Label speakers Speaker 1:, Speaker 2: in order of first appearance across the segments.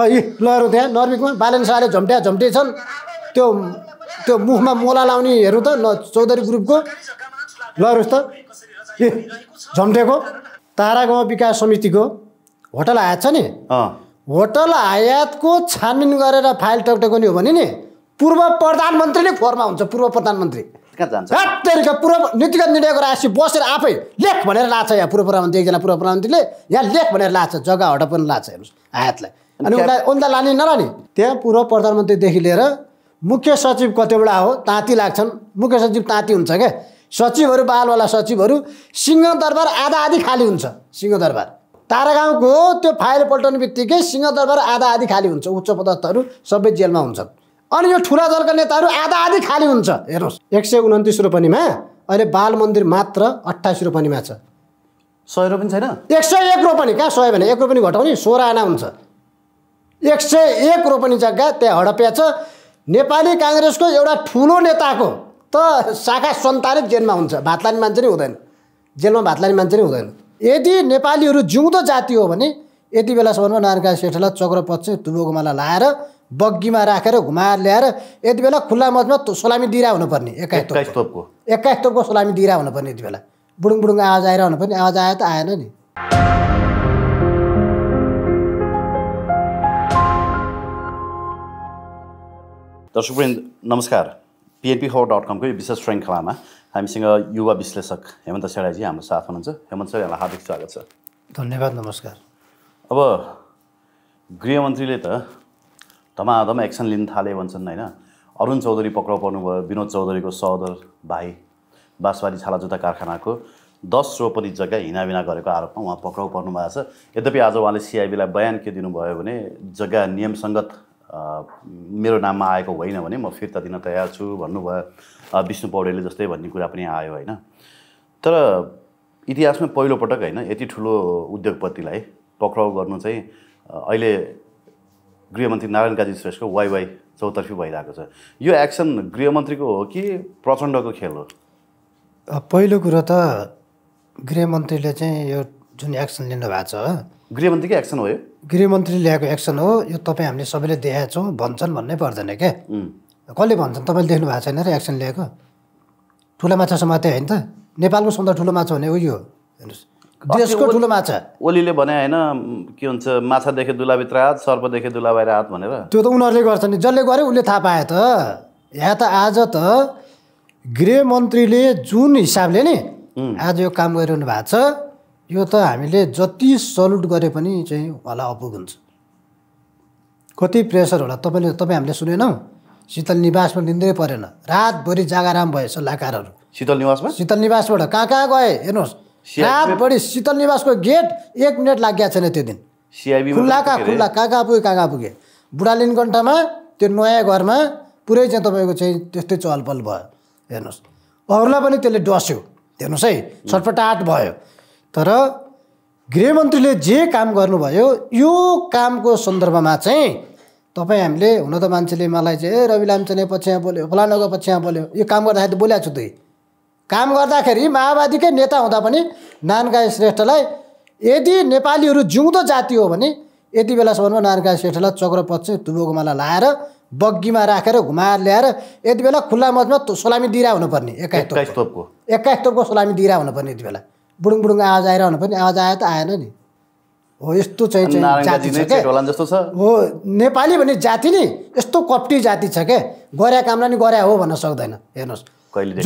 Speaker 1: है लहरू त्यहाँ नर्मिकमा सारे झम्ट्या झम्टे छन् त्यो त्यो मुखमा मोला लाउने लाउनेहरू त ल चौधरी ग्रुपको लहरू त ए झम्टेको तारा गाउँ विकास समितिको होटल आयात छ नि होटल आयातको छानबिन गरेर फाइल नि हो भने नि पूर्व प्रधानमन्त्री नै फोरमा हुन्छ पूर्व प्रधानमन्त्री तेरिका पूर्व नीतिगत निर्णय गरेर आएपछि बसेर आफै लेख भनेर लाछ यहाँ पूर्व प्रधानमन्त्री एकजना पूर्व प्रधानमन्त्रीले यहाँ लेख भनेर लाछ जग्गा हटाउ पनि लाछ हेर्नुहोस् आयातलाई अनि उनलाई उनलाई लाने नलाने त्यहाँ पूर्व प्रधानमन्त्रीदेखि लिएर मुख्य सचिव कतिवटा हो ताँती लाग्छन् मुख्य सचिव ताँती हुन्छ क्या सचिवहरू बालवाला सचिवहरू सिंहदरबार आधा आधी खाली हुन्छ सिंहदरबार तारागाउँको त्यो फाइल पल्टाउने बित्तिकै सिंहदरबार आधा आधी खाली हुन्छ उच्च पदस्थहरू सबै जेलमा हुन्छन् अनि यो ठुला दलका नेताहरू आधा आधी खाली हुन्छ हेर्नुहोस् एक सय उन्तिस रोपनीमा अहिले बाल मन्दिर मात्र अट्ठाइस रोपनीमा छ सय रोपनी छैन एक सय एक रोपनी कहाँ सय भने एक रोपनी घटाउने सोह्र आना हुन्छ एक सय एक रोपनी जग्गा त्यहाँ हडपिया छ नेपाली काङ्ग्रेसको एउटा ठुलो नेताको त शाखा सन्तानै जेलमा हुन्छ भातलाने मान्छे नै हुँदैन जेलमा भात मान्छे नै हुँदैन यदि नेपालीहरू जिउँदो जाति हो भने यति बेलासम्ममा नारायणका श्रेष्ठलाई चक्रपक्ष दुबोगोमालाई लाएर बग्गीमा राखेर घुमाएर ल्याएर यति बेला खुल्ला मचमा सलामी दिइरह हुनुपर्ने एक्काइस तोपको एक्काइस तोपको सलामी दिइरह हुनुपर्ने यति बेला बुडुङ बुडुङ आवाज आइरहनु पर्ने आवाज आयो त आएन नि
Speaker 2: दर्शकवृन्द नमस्कार पिएनपी खबर डट कमको यो विशेष श्रृङ्खलामा हामीसँग युवा विश्लेषक हेमन्त सेडाजी हाम्रो साथ हुनुहुन्छ हेमन्त सर यहाँलाई हार्दिक स्वागत छ
Speaker 1: धन्यवाद नमस्कार
Speaker 2: अब गृहमन्त्रीले त धमाधम एक्सन लिन थाले भन्छन् होइन अरुण चौधरी पक्राउ पर्नुभयो विनोद चौधरीको सदर भाइ बाँसबारी छाला जुत्ता कारखानाको दस रोपनी जग्गा हिनाबिना गरेको आरोपमा उहाँ पक्राउ पर्नु भएको छ यद्यपि आज उहाँले सिआइबीलाई बयान के दिनुभयो भने जग्गा नियमसङ्गत मेरो नाममा आएको होइन भने म फिर्ता दिन तयार छु भन्नुभयो विष्णु पौडेलले जस्तै भन्ने कुरा पनि आयो होइन तर इतिहासमै पहिलोपटक होइन यति ठुलो उद्योगपतिलाई पक्राउ गर्नु चाहिँ अहिले गृहमन्त्री नारायण काजी श्रेष्ठको वाइ वाइ चौतर्फी भइरहेको छ यो एक्सन गृहमन्त्रीको हो कि प्रचण्डको खेल हो
Speaker 1: पहिलो कुरो त गृहमन्त्रीले चाहिँ यो जुन एक्सन लिनु भएको छ
Speaker 2: गृहमन्त्रीकै एक्सन हो यो
Speaker 1: गृहमन्त्रीले ल्याएको एक्सन हो यो तपाईँ हामीले सबैले देखाएको छौँ भन्छन् भन्नै पर्दैन क्या कसले भन्छन् तपाईँले देख्नु भएको छैन र एक्सन ल्याएको ठुलो माछा समाते होइन त नेपालको सबभन्दा ठुलो माछा भने उयो हेर्नुहोस् देशको ठुलो माछा
Speaker 2: ओलीले भने होइन के हुन्छ माछा देखे दुलाभित्र हात सर्प देखे दुला बाहिर हात भनेर
Speaker 1: त्यो त उनीहरूले गर्छ नि जसले गर्यो उसले थाहा पाए त यहाँ त आज त गृहमन्त्रीले जुन हिसाबले नि आज यो काम गरिरहनु भएको छ यो त हामीले जति सल्युट गरे पनि चाहिँ उहाँलाई अपुग हुन्छ कति प्रेसर होला तपाईँले तपाईँ हामीले सुनेनौँ शीतल निवासमा निन्द्रै परेन रातभरि जागाराम भएछ लाकारहरू शीतल निवासमा शीतल निवासबाट कहाँ कहाँ गए हेर्नुहोस् रातभरि शीतल निवासको गेट एक मिनट लाग्या छैन त्यो दिन खुल्ला कहाँ खुल्ला कहाँ कहाँ पुगे कहाँ कहाँ पुगे बुढालिनकण्ठामा त्यो नयाँ घरमा पुरै चाहिँ तपाईँको चाहिँ त्यस्तै चहल भयो हेर्नुहोस् अरूलाई पनि त्यसले डस्यो हेर्नुहोस् है छटपटाट भयो तर गृहमन्त्रीले जे काम गर्नुभयो यो कामको सन्दर्भमा चाहिँ तपाईँ हामीले हुन त मान्छेले मलाई चाहिँ ए रवि लाम्चेले पछ्या बोल्यो फलानाको पछ्या बोल्यो यो काम गर्दाखेरि त बोलिएको छु दुई काम गर्दाखेरि माओवादीकै नेता हुँदा पनि नानका श्रेष्ठलाई यदि नेपालीहरू जिउँदो जाति हो भने यति बेलासम्ममा नानका श्रेष्ठलाई चक्रपथ चाहिँ दुबोगुमालाई लाएर बग्गीमा राखेर घुमाएर ल्याएर यति बेला खुल्ला मचमा सोलामी दिइरह हुनुपर्ने एक्काइस तोपको एक्काइस तोपको सोलामी दिइरह हुनुपर्ने यति बेला बुडुङ बुडुङ आवाज आइरहनु पनि आवाज आयो त आएन नि हो यस्तो चाहिँ जाति छ क्या हो नेपाली भन्ने जाति नि यस्तो कप्टी जाति छ क्या गरे कामलाई नि गरे हो भन्न सक्दैन हेर्नुहोस्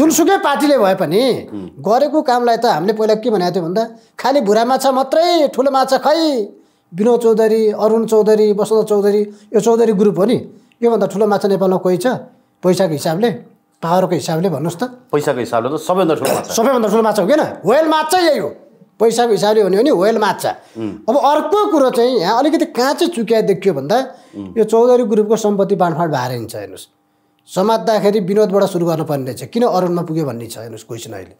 Speaker 1: जुनसुकै पार्टीले भए पनि गरेको कामलाई त हामीले पहिला के भनेको थियो भन्दा खालि भुरा माछा मात्रै ठुलो माछा खै विनोद चौधरी अरुण चौधरी बसन्त चौधरी यो चौधरी ग्रुप हो नि योभन्दा ठुलो माछा नेपालमा कोही छ पैसाको हिसाबले पावरको हिसाबले भन्नुहोस् त
Speaker 2: पैसाको हिसाबले त सबैभन्दा ठुलो माछा
Speaker 1: सबैभन्दा ठुलो माछा हो किन व्हेल माछा यही हो पैसाको हिसाबले भन्यो भने व्हेल माछा अब अर्को कुरो चाहिँ यहाँ अलिकति कहाँ चाहिँ चुक्या देखियो भन्दा यो चौधरी ग्रुपको सम्पत्ति बाँडफाँड भएर हिँड्छ हेर्नुहोस् समात्दाखेरि विनोदबाट सुरु गर्नुपर्ने रहेछ किन अरुणमा पुग्यो भन्ने छ हेर्नुहोस् क्वेसन अहिले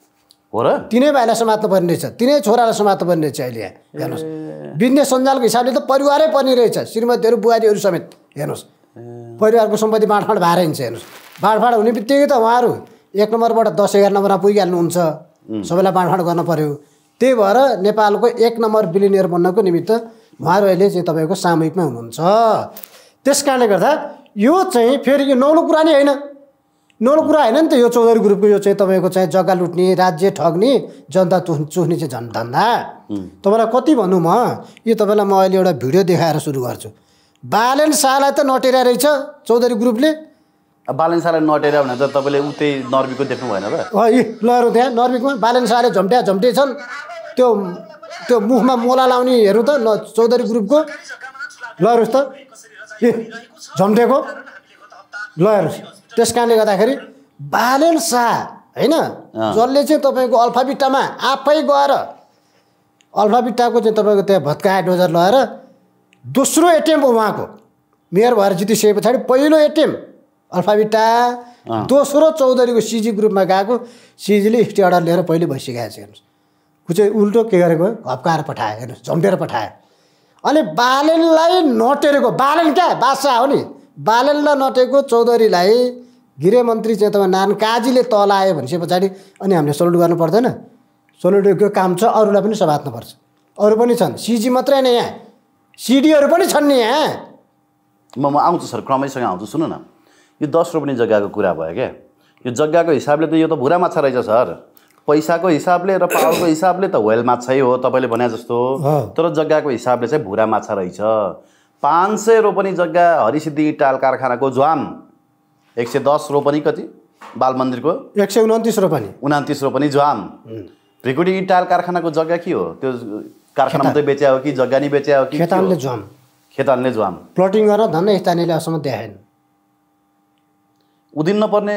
Speaker 1: हो र तिनै भाइलाई समात्नु पर्ने रहेछ तिनै छोरालाई समात्नु पर्ने रहेछ अहिले यहाँ हेर्नुहोस् बिजनेस सञ्जालको हिसाबले त परिवारै पर्ने रहेछ श्रीमतीहरू बुहारीहरू समेत हेर्नुहोस् परिवारको सम्पत्ति बाँडफाँड भएर हिँड्छ हेर्नुहोस् बाँडफाँड हुने बित्तिकै त उहाँहरू एक नम्बरबाट दस एघार नम्बरमा पुगिहाल्नुहुन्छ सबैलाई बाँडफाँड गर्न पऱ्यो त्यही भएर नेपालको एक नम्बर बिलिनियर बन्नको निमित्त उहाँहरू अहिले चाहिँ तपाईँको सामूहिकमा हुनुहुन्छ त्यस कारणले गर्दा यो चाहिँ फेरि यो नौलो कुरा नै होइन नौलो कुरा होइन नि त यो चौधरी ग्रुपको यो चाहिँ तपाईँको चाहिँ जग्गा लुट्ने राज्य ठग्ने जनता चुह चुह्ने चाहिँ झन् धन्दा तपाईँलाई कति भनौँ म यो तपाईँलाई म अहिले एउटा भिडियो देखाएर सुरु गर्छु बालन शाहलाई त नटेरा रहेछ चौधरी ग्रुपले
Speaker 2: बालेन्सालाई नटेर भने त तपाईँले उतै नर्बीको देख्नु भएन ल
Speaker 1: र लहरू त्यहाँ नर्बीकोमा बालेन्सालाई झम्ट्या झम्टे छन् त्यो त्यो मुखमा मोला लाउनेहरू त ल चौधरी ग्रुपको ल हेर्नुहोस् त ए झम्टेको हेर्नुहोस् त्यस कारणले गर्दाखेरि बालेन शाह होइन जसले चाहिँ तपाईँको अल्फाबिट्टामा आफै गएर अल्फाबिट्टाको चाहिँ तपाईँको त्यहाँ भत्काए डोजर लगाएर दोस्रो एटिएम हो उहाँको मेयर भएर जितिसके पछाडि पहिलो एटिएम अल्फाबिटा दोस्रो चौधरीको सिजी ग्रुपमा गएको सिजीले हिस्ट्री अर्डर लिएर पहिले भइसकेको छ हेर्नुहोस् ऊ चाहिँ उल्टो के गरेको हप्काएर पठायो हेर्नुहोस् झम्टेर पठायो अनि बालनलाई नटेरेको बालन क्या बादशाह हो नि बालनलाई नटेको चौधरीलाई गृहमन्त्री चाहिँ तपाईँ नानकाजीले तल आयो भनेपछि पछाडि अनि हामीले सोल्युट गर्नु पर्दैन सल्युटको काम छ अरूलाई पनि सभात्नुपर्छ अरू पनि छन् सिजी मात्रै होइन यहाँ सिडीहरू पनि छन् नि यहाँ
Speaker 2: म म आउँछु सर क्रमैसँग आउँछु सुन न यो दस रोप्ने जग्गाको कुरा भयो क्या यो जग्गाको हिसाबले त यो त भुरा माछा रहेछ सर पैसाको हिसाबले र पावरको हिसाबले त व्हेल माछै हो तपाईँले भने जस्तो तर जग्गाको हिसाबले चाहिँ भुरा माछा रहेछ पाँच सय रोपनी जग्गा हरिसिद्धि टाल कारखानाको ज्वाम एक सय दस रोपनी कति बाल मन्दिरको
Speaker 1: एक सय उनातिस रोपनी
Speaker 2: उनातिस रोपनी ज्वाम भ्रिकुटी टाल कारखानाको जग्गा के हो त्यो कारखाना मात्रै बेच्या हो कि जग्गा नै बेच्या हो कि खेतानले ज्वाम खेतानले ज्वाम
Speaker 1: प्लटिङ गरेर धन्न स्थानीयले देखाएन उदिन नपर्ने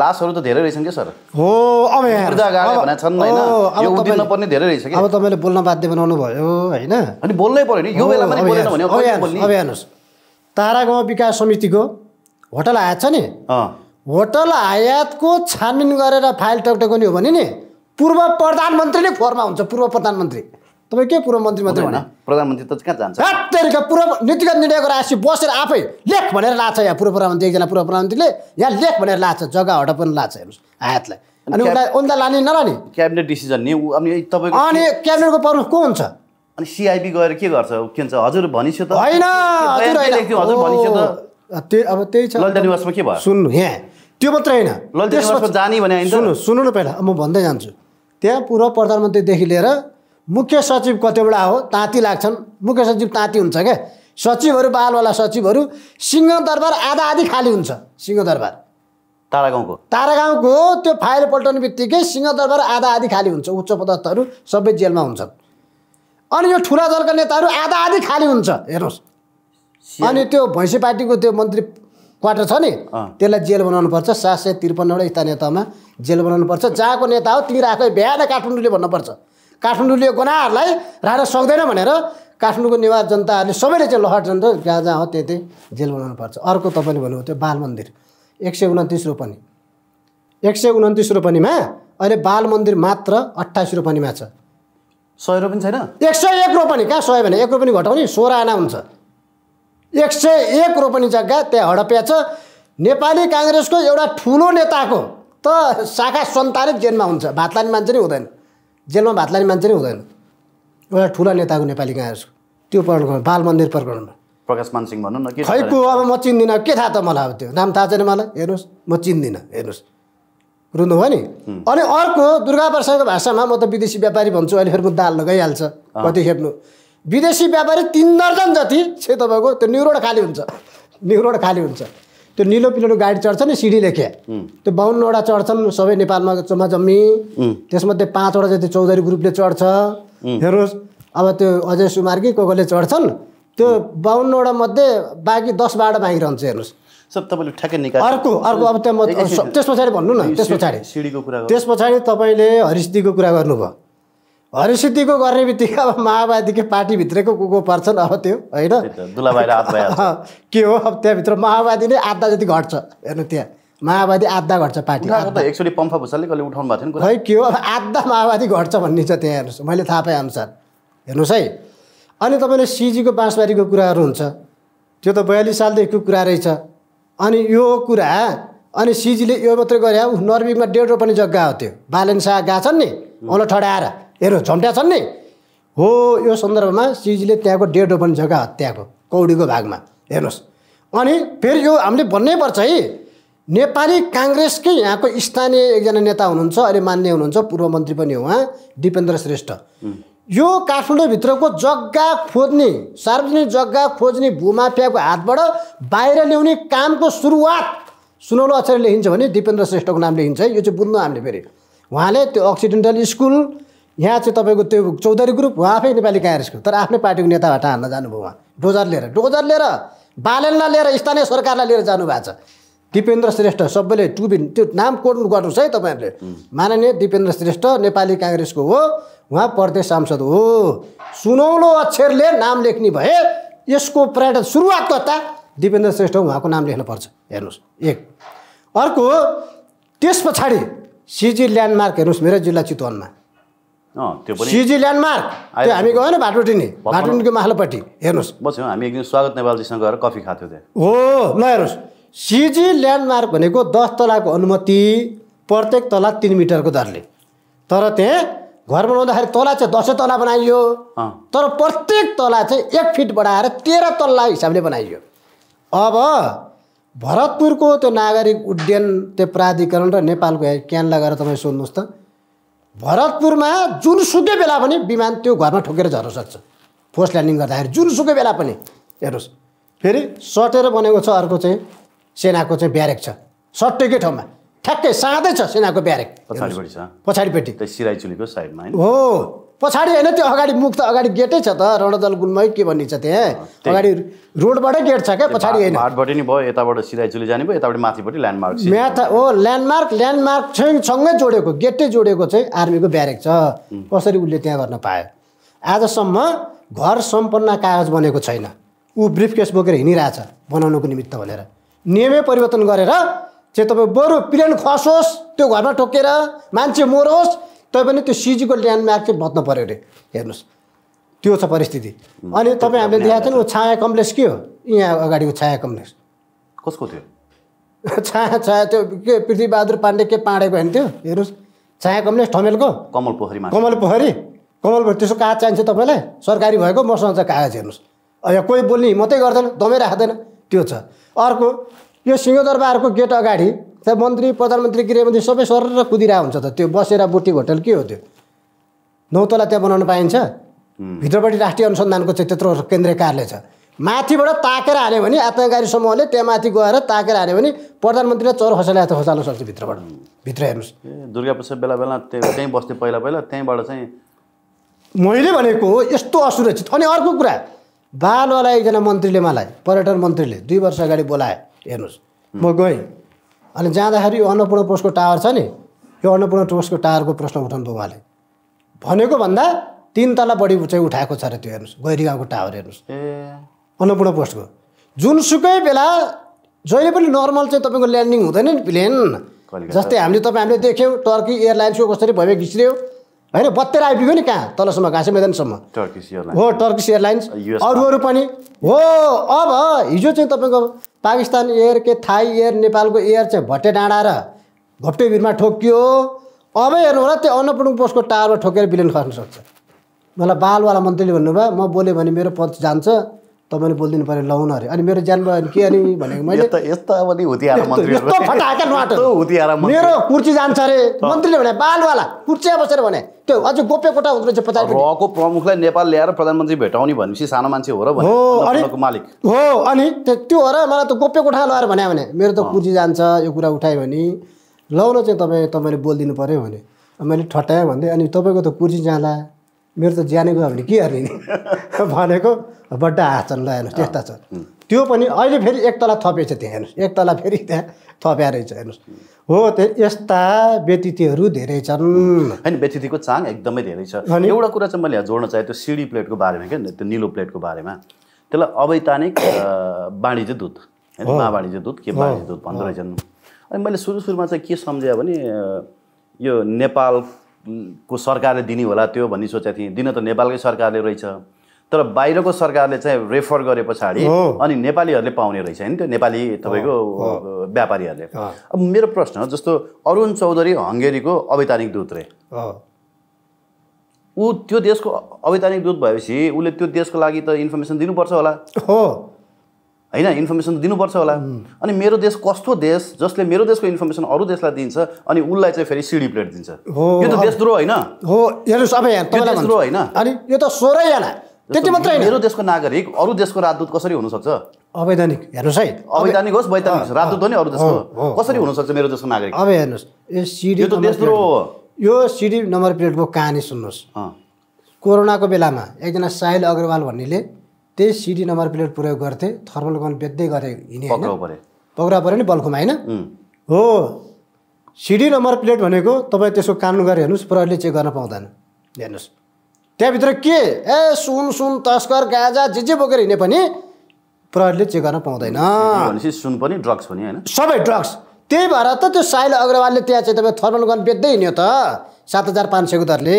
Speaker 1: लासहरू
Speaker 2: त धेरै रहेछन् क्या सर
Speaker 1: हो अब भनेको छन् पर्ने धेरै रहेछ कि अब तपाईँले बोल्न बाध्य बनाउनु भयो होइन अनि बोल्नै पऱ्यो नि यो बेलामा अब हेर्नुहोस् तारा गाउँ विकास समितिको होटल आयात छ नि होटल आयातको छानबिन गरेर फाइल टकटकाउने हो भने नि पूर्व प्रधानमन्त्री नै फोरमा हुन्छ पूर्व प्रधानमन्त्री तपाईँ के पूर्व मन्त्री मात्रै भन
Speaker 2: प्रधानमन्त्री त कहाँ जान्छ
Speaker 1: तरिका पूर्व नीतिगत निर्णय गरेर आएपछि बसेर आफै लेख भनेर लाछ यहाँ पूर्व प्रधानमन्त्री एकजना पूर्व प्रधानमन्त्रीले यहाँ लेख भनेर लाछ जग्गा हट पनि लाछ हेर्नुहोस् आयातलाई अनि उसलाई
Speaker 2: उनलाई लाने नलाने क्याबिनेट डिसिजन नि अनि तपाईँ अनि
Speaker 1: क्याबिनेटको प्रमुख को हुन्छ
Speaker 2: अनि सिआइबी गएर के गर्छ के भन्छ हजुर भनिसक्यो त होइन हजुर
Speaker 1: त अब त्यही छ ललिता के भयो सुन्नु यहाँ त्यो मात्रै होइन ललिता जाने भने सुन्नु सुन्नु न पहिला म भन्दै जान्छु त्यहाँ पूर्व प्रधानमन्त्रीदेखि लिएर मुख्य सचिव कतिवटा हो ताँती लाग्छन् मुख्य सचिव ताँती हुन्छ क्या सचिवहरू बालवाला सचिवहरू सिंहदरबार आधा आधी खाली हुन्छ सिंहदरबार तारागाउँको तारागाउँको त्यो फाइल पल्टाउने बित्तिकै सिंहदरबार आधा आधी खाली हुन्छ उच्च पदस्थहरू सबै जेलमा हुन्छन् अनि यो ठुला दलका नेताहरू आधा आधी खाली हुन्छ हेर्नुहोस् अनि त्यो भैँसे पार्टीको त्यो मन्त्री क्वार्टर छ नि त्यसलाई जेल बनाउनुपर्छ सात सय त्रिपन्नवटा स्थानीय तहमा जेल बनाउनुपर्छ जहाँको नेता हो तिमी राख्दै बिहान काठमाडौँले भन्नुपर्छ काठमाडौँले यो गुनाहरूलाई राख्न सक्दैन भनेर काठमाडौँको नेवार जनताहरूले सबैले चाहिँ लहट जन्त जहाँ जहाँ हो त्यहाँ त्यही जेल बनाउनु पर्छ अर्को तपाईँले भन्नुभयो त्यो बाल मन्दिर एक सय उन्तिस रोपनी एक सय उन्तिस रोपनीमा अहिले बाल मन्दिर मात्र अट्ठाइस रोपनीमा छ सय रोपनी छैन एक सय एक रोपनी कहाँ सय भने एक रोपनी घटाउने सोह्र आना हुन्छ एक सय एक रोपनी जग्गा त्यहाँ हडपिया छ नेपाली काङ्ग्रेसको एउटा ठुलो नेताको त शाखा सन्तारित जेलमा हुन्छ भातलानी मान्छे नै हुँदैन जेलमा भात लाने मान्छे नै हुँदैन एउटा ठुला नेताको नेपाली कहाँ त्यो प्रकरण बाल मन्दिर प्रकरणमा
Speaker 2: प्रकाश मानसिंह भनौँ
Speaker 1: न के खै को अब म चिन्दिनँ के थाहा त मलाई अब त्यो नाम थाहा छैन मलाई हेर्नुहोस् म चिन्दिनँ हेर्नुहोस् रुनु भयो नि अनि अर्को दुर्गा प्रसादको भाषामा म त विदेशी व्यापारी भन्छु अहिले फेरि मुद्दा हाल्न गइहाल्छ कति खेप्नु विदेशी व्यापारी तिन दर्जन जति चाहिँ तपाईँको त्यो न्युरोड खाली हुन्छ न्युरोड खाली हुन्छ त्यो निलो पिलो गाडी चढ्छ नि सिडी लेखे त्यो बाहन्नवटा चढ्छन् सबै नेपालमा जम्मा जम्मी त्यसमध्ये पाँचवटा जति चौधरी ग्रुपले चढ्छ हेर्नुहोस् अब त्यो अजय सुमार कि को कोले चढ्छन् त्यो बाहन्नवटा मध्ये बाँकी दस बाह्र बाँकी रहन्छ हेर्नुहोस् सब तपाईँले ठ्याक्कै निकाल्नु अर्को अर्को अब त्यहाँ त्यस पछाडि भन्नु न त्यस पछाडि सिडीको कुरा त्यस पछाडि तपाईँले हरिस्तीको कुरा गर्नुभयो हरिसिद्धिको गर्ने बित्तिकै अब माओवादीकै पार्टीभित्रैको को को पर्छन् अब त्यो होइन के हो अब त्यहाँभित्र माओवादी नै आधा जति घट्छ हेर्नु त्यहाँ माओवादी आधा घट्छ पार्टी
Speaker 2: एक्चुली पम्फा भुषालले कहिले उठाउनु भएको थियो है
Speaker 1: के हो अब आधा माओवादी घट्छ भन्ने छ त्यहाँ हेर्नुहोस् मैले थाहा पाएँ अनुसार हेर्नुहोस् है अनि तपाईँले सिजीको बाँसबारीको कुराहरू हुन्छ त्यो त बयालिस सालदेखिको कुरा रहेछ अनि यो कुरा अनि सिजीले यो मात्रै गरे नर्विकमा डेढ रोपनी जग्गा हो त्यो बालेन्सा गएको छन् नि औँलो ठडाएर हेर झन्ट्या छन् नि हो यो सन्दर्भमा सिजीले त्यहाँको डेढ ओपन जग्गा हत्याको कौडीको भागमा हेर्नुहोस् अनि फेरि यो हामीले भन्नैपर्छ है नेपाली काङ्ग्रेसकै यहाँको स्थानीय एकजना नेता हुनुहुन्छ अहिले मान्य हुनुहुन्छ पूर्व मन्त्री पनि हो उहाँ दिपेन्द्र श्रेष्ठ यो काठमाडौँभित्रको जग्गा खोज्ने सार्वजनिक जग्गा खोज्ने भूमाफियाको हातबाट बाहिर ल्याउने कामको सुरुवात सुनौलो अक्षर लेखिन्छ भने दिपेन्द्र श्रेष्ठको नाम लेखिन्छ है यो चाहिँ बुझ्नु हामीले फेरि उहाँले त्यो अक्सिडेन्टल स्कुल यहाँ चाहिँ तपाईँको त्यो चौधरी ग्रुप उहाँ आफै नेपाली काङ्ग्रेसको तर आफ्नै पार्टीको नेताबाट हान्न जानुभयो उहाँ डोजर लिएर डोजर लिएर बालनलाई लिएर स्थानीय सरकारलाई लिएर जानुभएको छ दिपेन्द्र श्रेष्ठ सबैले टुबिन त्यो नाम कोड गर्नुहोस् है तपाईँहरूले माननीय दिपेन्द्र श्रेष्ठ नेपाली काङ्ग्रेसको हो उहाँ प्रदेश सांसद हो सुनौलो अक्षरले नाम लेख्ने भए यसको पर्यटन सुरुवात गर्दा दिपेन्द्र श्रेष्ठ उहाँको नाम लेख्नुपर्छ हेर्नुहोस् एक अर्को त्यस पछाडि सिजी ल्यान्डमार्क हेर्नुहोस् मेरो जिल्ला चितवनमा
Speaker 2: त्यो पनि सिजी ल्यान्डमार्क त्यो हामी गयो नि
Speaker 1: भाटुटिनी भाटुटिनीको माथिल्लोपट्टि
Speaker 2: हेर्नुहोस् बस्यौँ हामी एकदिन स्वागत नेपालजीसँग गएर कफी खाएको त्यहाँ
Speaker 1: हो ल हेर्नुहोस् सिजी ल्यान्डमार्क भनेको दस तलाको अनुमति प्रत्येक तला तिन मिटरको दरले तर त्यहाँ घर बनाउँदाखेरि तला चाहिँ दसैँ तला बनाइयो तर प्रत्येक तला चाहिँ एक फिट बढाएर तेह्र तल्ला हिसाबले बनाइयो अब भरतपुरको त्यो नागरिक उड्डयन त्यो प्राधिकरण र नेपालको क्यान लगाएर तपाईँ सोध्नुहोस् त भरतपुरमा जुनसुकै बेला पनि विमान त्यो घरमा ठोकेर झर्न सक्छ फोर्स ल्यान्डिङ गर्दाखेरि जुन जुनसुकै बेला पनि हेर्नुहोस् फेरि सटेर बनेको छ अर्को चाहिँ सेनाको चाहिँ ब्यारेक छ सटेकै ठाउँमा ठ्याक्कै साँधै छ सेनाको ब्यारेक
Speaker 2: पछाडिपट्टि पछाडिपट्टि हो
Speaker 1: पछाडि होइन त्यो अगाडि मुख त अगाडि गेटै छ त रणदल गुलमै के भनिन्छ त्यहाँ अगाडि रोडबाटै गेट छ
Speaker 2: क्या पछाडि होइन हाटबाट नि भयो यताबाट चुली जाने भयो यताबाट माथिपट्टि ल्यान्डमार्क म्याथ
Speaker 1: हो ल्यान्डमार्क ल्यान्डमार्क सँगसँगै जोडेको गेटै जोडेको चाहिँ आर्मीको ब्यारेक छ कसरी उसले त्यहाँ गर्न पायो आजसम्म घर सम्पन्न कागज बनेको छैन ऊ ब्रिफ केस बोकेर हिँडिरहेछ बनाउनुको निमित्त भनेर नियमै परिवर्तन गरेर चाहिँ तपाईँ बरु प्लेन खसोस् त्यो घरमा ठोकेर मान्छे मरोस् तैपनि त्यो सिजीको ल्यान्डमार्क चाहिँ बच्न पऱ्यो अरे हेर्नुहोस् त्यो छ परिस्थिति अनि तपाईँ हामीले देखाएको थियौँ छाया कम्प्लेक्स के हो यहाँ अगाडिको छाया कम्प्लेक्स कसको थियो छाया छाया त्यो के पृथ्वीबहादुर पाण्डे के पाँडेको होइन त्यो हेर्नुहोस् छाया कम्प्लेक्स ठमेलको कमल पोखरीमा कमल पोखरी कमल पोखरी त्यसको कागज चाहिन्छ तपाईँलाई सरकारी भएको मसँग चाहिँ कागज हेर्नुहोस् यहाँ कोही बोल्ने हिम्मतै गर्दैन दमै राख्दैन त्यो छ अर्को यो सिंहदरबारको गेट अगाडि त्यहाँ मन्त्री प्रधानमन्त्री गृहमन्त्री सबै सरेर कुदिरहेको हुन्छ त त्यो बसेर बुटी होटल के हो त्यो नौतला त्यहाँ बनाउन पाइन्छ भित्रपट्टि राष्ट्रिय अनुसन्धानको चाहिँ त्यत्रो केन्द्रीय कार्यालय छ माथिबाट ताकेर हाल्यो भने आतङ्ककारी समूहले त्यहाँ माथि गएर ताकेर हाल्यो भने प्रधानमन्त्रीले चौर खसाले त खसाल्न सक्छ भित्रबाट
Speaker 2: भित्र हेर्नुहोस् दुर्गा प्रसाद बेला बेला त्यहीँ बस्थे पहिला पहिला त्यहीँबाट चाहिँ
Speaker 1: मैले भनेको यस्तो असुरक्षित अनि अर्को कुरा बालवाला एकजना मन्त्रीले मलाई पर्यटन मन्त्रीले दुई वर्ष अगाडि बोलाए हेर्नुहोस् म गएँ अनि जाँदाखेरि यो अन्नपूर्ण पोस्टको टावर छ नि यो अन्नपूर्ण पोस्टको टावरको प्रश्न उठाउनुभयो उहाँले भनेको भन्दा तिन तला बढी चाहिँ उठाएको छ अरे त्यो हेर्नुहोस् गैरी गाउँको टावर हेर्नुहोस् अन्नपूर्ण पोस्टको जुनसुकै बेला जहिले पनि नर्मल चाहिँ तपाईँको ल्यान्डिङ हुँदैन नि प्लेन जस्तै हामीले तपाईँ हामीले देख्यौँ टर्की एयरलाइन्सको कसरी भव्य घिच्रियो होइन बत्तेर आइपुग्यो नि कहाँ तलसम्म घाँसे मैदानसम्म
Speaker 2: टर्किस हो
Speaker 1: टर्किस एयरलाइन्स uh, अरू अरू पनि हो अब हिजो चाहिँ तपाईँको पाकिस्तान एयर के थाई एयर नेपालको एयर चाहिँ भट्टे डाँडा र भिरमा ठोकियो अब हेर्नु होला त्यो अन्नपूर्ण पोस्टको टावरमा ठोकेर बिलियन खस्न सक्छ मलाई बालवाला मन्त्रीले भन्नुभयो म बोल्यो भने मेरो पद जान्छ तपाईँले बोलिदिनु पऱ्यो लाउन अरे अनि मेरो ज्यान भयो के अरे भनेको मैले मेरो कुर्ची जान्छ अरे मन्त्रीले भने बालवाला कुर्ची बसेर भने त्यो अझ गोप्य कोटा हुँदो रहेछ पचास रको
Speaker 2: प्रमुखलाई नेपाल ल्याएर प्रधानमन्त्री भेटाउने भनेपछि सानो मान्छे हो र हो अनि मालिक
Speaker 1: हो अनि त्यो हो र मलाई त गोप्य कोठा लगाएर भन्यो भने मेरो त कुर्ची जान्छ यो कुरा उठायो भने लाउन चाहिँ तपाईँ तपाईँले बोलिदिनु पऱ्यो भने मैले ठट्टाएँ भन्दै अनि तपाईँको त कुर्ची जाँदा मेरो त ज्यानै गयो भने के गर्ने नि भनेको बड्डा हाचन ल हेर्नुहोस् त्यस्ता छ त्यो पनि अहिले फेरि एक तला थपेछ त्यहाँ हेर्नुहोस् एक तला फेरि त्यहाँ थप्या रहेछ हेर्नुहोस् हो त्यो यस्ता व्यतिथिहरू धेरै छन् होइन
Speaker 2: व्यतिथिको चाङ एकदमै धेरै छ अनि एउटा कुरा चाहिँ मैले यहाँ जोड्न चाहेँ त्यो सिडी प्लेटको बारेमा क्या त्यो निलो प्लेटको बारेमा त्यसलाई अवैतानिक वाणिज्य दूत महावाणिज्य दुध के वाणिज्य दुध भन्दो रहेछन् अनि मैले सुरु सुरुमा चाहिँ के सम्झेँ भने यो नेपाल को सरकारले दिने होला त्यो भन्ने सोचेको थिएँ दिन त नेपालकै सरकारले रहेछ तर बाहिरको सरकारले चाहिँ रेफर गरे पछाडि अनि नेपालीहरूले पाउने रहेछ नि त्यो नेपाली तपाईँको व्यापारीहरूले अब मेरो प्रश्न जस्तो अरुण चौधरी हङ्गेरीको अवैधानिक दूत रे ऊ त्यो देशको अवैधानिक दूत भएपछि उसले त्यो देशको लागि त इन्फर्मेसन दिनुपर्छ होला हो होइन इन्फर्मेसन त दिनुपर्छ होला अनि मेरो देश कस्तो देश जसले मेरो देशको इन्फर्मेसन अरू देशलाई दिन्छ अनि उसलाई चाहिँ फेरि सिडी प्लेट दिन्छ यो त देशद्रोह होइन हो हेर्नुहोस् अब देशद्रोह होइन अनि यो त सोह्रैजना त्यति मात्रै मेरो देशको नागरिक अरू देशको राजदूत कसरी हुनसक्छ
Speaker 1: अवैधानिक हेर्नुहोस् है अवैधानिक
Speaker 2: होस् वैधानिक होस् राजदूत हो नि अरू देशको कसरी हुनसक्छ मेरो देशको नागरिक अब
Speaker 1: हेर्नुहोस् यो यो त देशद्रोह हो यो सिडी नम्बर प्लेटको कहानी सुन्नुहोस् कोरोनाको बेलामा एकजना साहिल अग्रवाल भन्नेले त्यही सिडी नम्बर प्लेट प्रयोग गर्थे थर्मल गन बेच्दै गरे हिँडे होइन पऱ्यो नि बल्खुमा होइन हो सिडी नम्बर प्लेट भनेको तपाईँ त्यसको कानुन गरेर हेर्नुहोस् प्रहरीले चेक गर्न पाउँदैन हेर्नुहोस् त्यहाँभित्र के ए सुन सुन तस्कर गाजा जे जे बोकेर हिँडे पनि प्रहरीले चेक गर्न पाउँदैन
Speaker 2: सुन पनि ड्रग्स पनि होइन सबै
Speaker 1: ड्रग्स त्यही भएर त त्यो साइल अग्रवालले त्यहाँ चाहिँ तपाईँ थर्मल गन बेच्दै हिँड्यो त सात हजार पाँच सयको दरले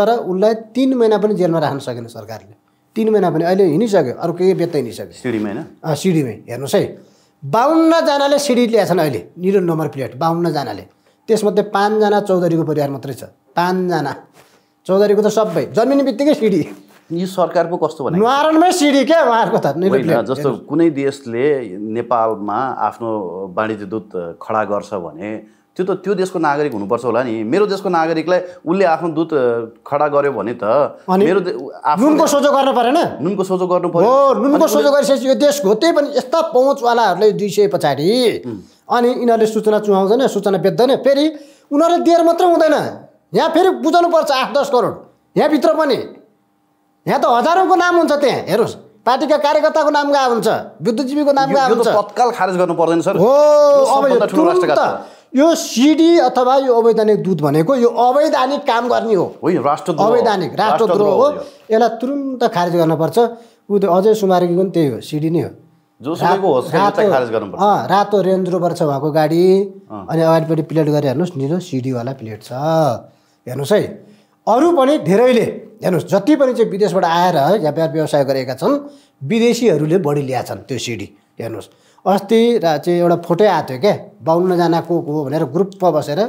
Speaker 1: तर उसलाई तिन महिना पनि जेलमा राख्न सकेन सरकारले तिन महिना पनि अहिले हिँडिसक्यो अरू केही बेच्दै हिँडिसक्यो
Speaker 2: सिडीमा होइन
Speaker 1: सिडीमै हेर्नुहोस् है बाहुन्नजनाले सिडी ल्याएछन् अहिले निरो नम्बर प्लेट बाहुन्नजनाले त्यसमध्ये पाँचजना चौधरीको परिवार मात्रै छ पाँचजना चौधरीको त सबै जन्मिने बित्तिकै सिडी यो सरकार कस्तो भन्यो न्वारणमै सिडी क्या उहाँहरूको त जस्तो
Speaker 2: कुनै देशले नेपालमा आफ्नो वाणिज्य दूत खडा गर्छ भने त्यो त त्यो देशको नागरिक हुनुपर्छ होला नि मेरो देशको नागरिकलाई उसले आफ्नो दुध खडा गर्यो भने त मेरो नुनको सोझो गर्नु
Speaker 1: परेन नुनको सोझो गर्नु पर्यो नुनको सोझो गरिसकेपछि यो देश त्यही पनि यस्ता पहुँचवालाहरूले दुई सय पछाडि अनि यिनीहरूले सूचना चुहाउँदैन सूचना बेच्दैन फेरि उनीहरूले दिएर मात्रै हुँदैन यहाँ फेरि पर्छ आठ दस करोड यहाँभित्र पनि यहाँ त हजारौँको नाम हुन्छ त्यहाँ हेर्नुहोस् पार्टीका कार्यकर्ताको नाम गएको हुन्छ बुद्धिजीवीको नाम गएको हुन्छ
Speaker 2: तत्काल खारेज गर्नु पर्दैन सर हो अब
Speaker 1: यो सिडी अथवा यो अवैधानिक दूत भनेको यो अवैधानिक काम गर्ने हो
Speaker 2: होइन राष्ट्रद्रोह अवैधानिक राष्ट्रद्रोह हो
Speaker 1: यसलाई तुरुन्त खारेज गर्नुपर्छ ऊ त्यो अझै सुमारीको पनि त्यही हो सिडी नै हो रातो रेन्ज रोभर छ उहाँको गाडी अनि अगाडिपट्टि प्लेट गरेर हेर्नुहोस् निलो सिडीवाला प्लेट छ हेर्नुहोस् है अरू पनि धेरैले हेर्नुहोस् जति पनि चाहिँ विदेशबाट आएर व्यापार व्यवसाय गरेका छन् विदेशीहरूले बढी ल्याएछन् त्यो सिडी हेर्नुहोस् अस्ति र चाहिँ एउटा फोटो आएको थियो क्या बाहुन्नजना को को भनेर ग्रुपमा बसेर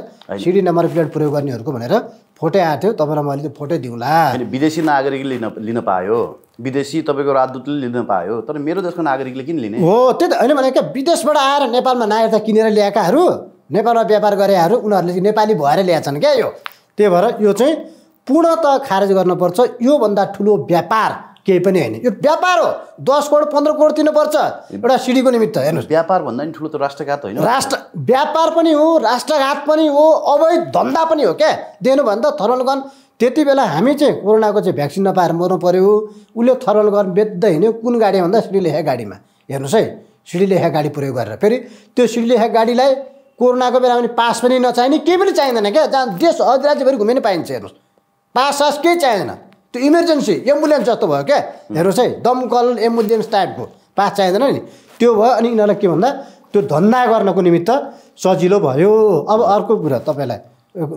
Speaker 1: सिडी नम्बर प्लेट प्रयोग गर्नेहरूको भनेर फोटो आएको थियो तपाईँलाई मैले त्यो फोटो दिउँला
Speaker 2: विदेशी नागरिकले लिन लिन पायो विदेशी तपाईँको राजदूतले लिन पायो तर मेरो देशको नागरिकले किन लिने हो
Speaker 1: त्यही त होइन भने क्या विदेशबाट आएर नेपालमा नागरिकता किनेर ल्याएकाहरू नेपालमा व्यापार गरेकाहरू उनीहरूले नेपाली भएर ल्याएछन् क्या यो त्यही भएर यो चाहिँ पूर्णत खारेज गर्नुपर्छ योभन्दा ठुलो व्यापार केही पनि होइन यो व्यापार हो दस करोड पन्ध्र करोड तिर्नुपर्छ एउटा सिडीको निमित्त हेर्नुहोस् व्यापार भन्दा पनि
Speaker 2: ठुलो त राष्ट्रघात होइन
Speaker 1: राष्ट्र व्यापार पनि हो राष्ट्रघात पनि हो अवैध धन्दा पनि हो क्या भने थर्मल थरलगन त्यति बेला हामी चाहिँ कोरोनाको चाहिँ भ्याक्सिन नपाएर मर्नु पऱ्यो उसले थर्मल बेच्दै हिँड्यो कुन गाडी भन्दा सिडी लेखेको गाडीमा हेर्नुहोस् है सिडी लेखेको गाडी प्रयोग गरेर फेरि त्यो सिडी लेखेको गाडीलाई कोरोनाको बेला पनि पास पनि नचाहिने केही पनि चाहिँदैन क्या जहाँ देश अधिराज्यभरि घुमे पाइन्छ हेर्नुहोस् पास सास केही चाहिँदैन त्यो इमर्जेन्सी एम्बुलेन्स जस्तो भयो क्या हेर्नुहोस् है दमकल एम्बुलेन्स टाइपको पास चाहिँदैन नि त्यो भयो अनि यिनीहरूलाई के भन्दा त्यो धन्दा गर्नको निमित्त सजिलो भयो अब अर्को कुरा तपाईँलाई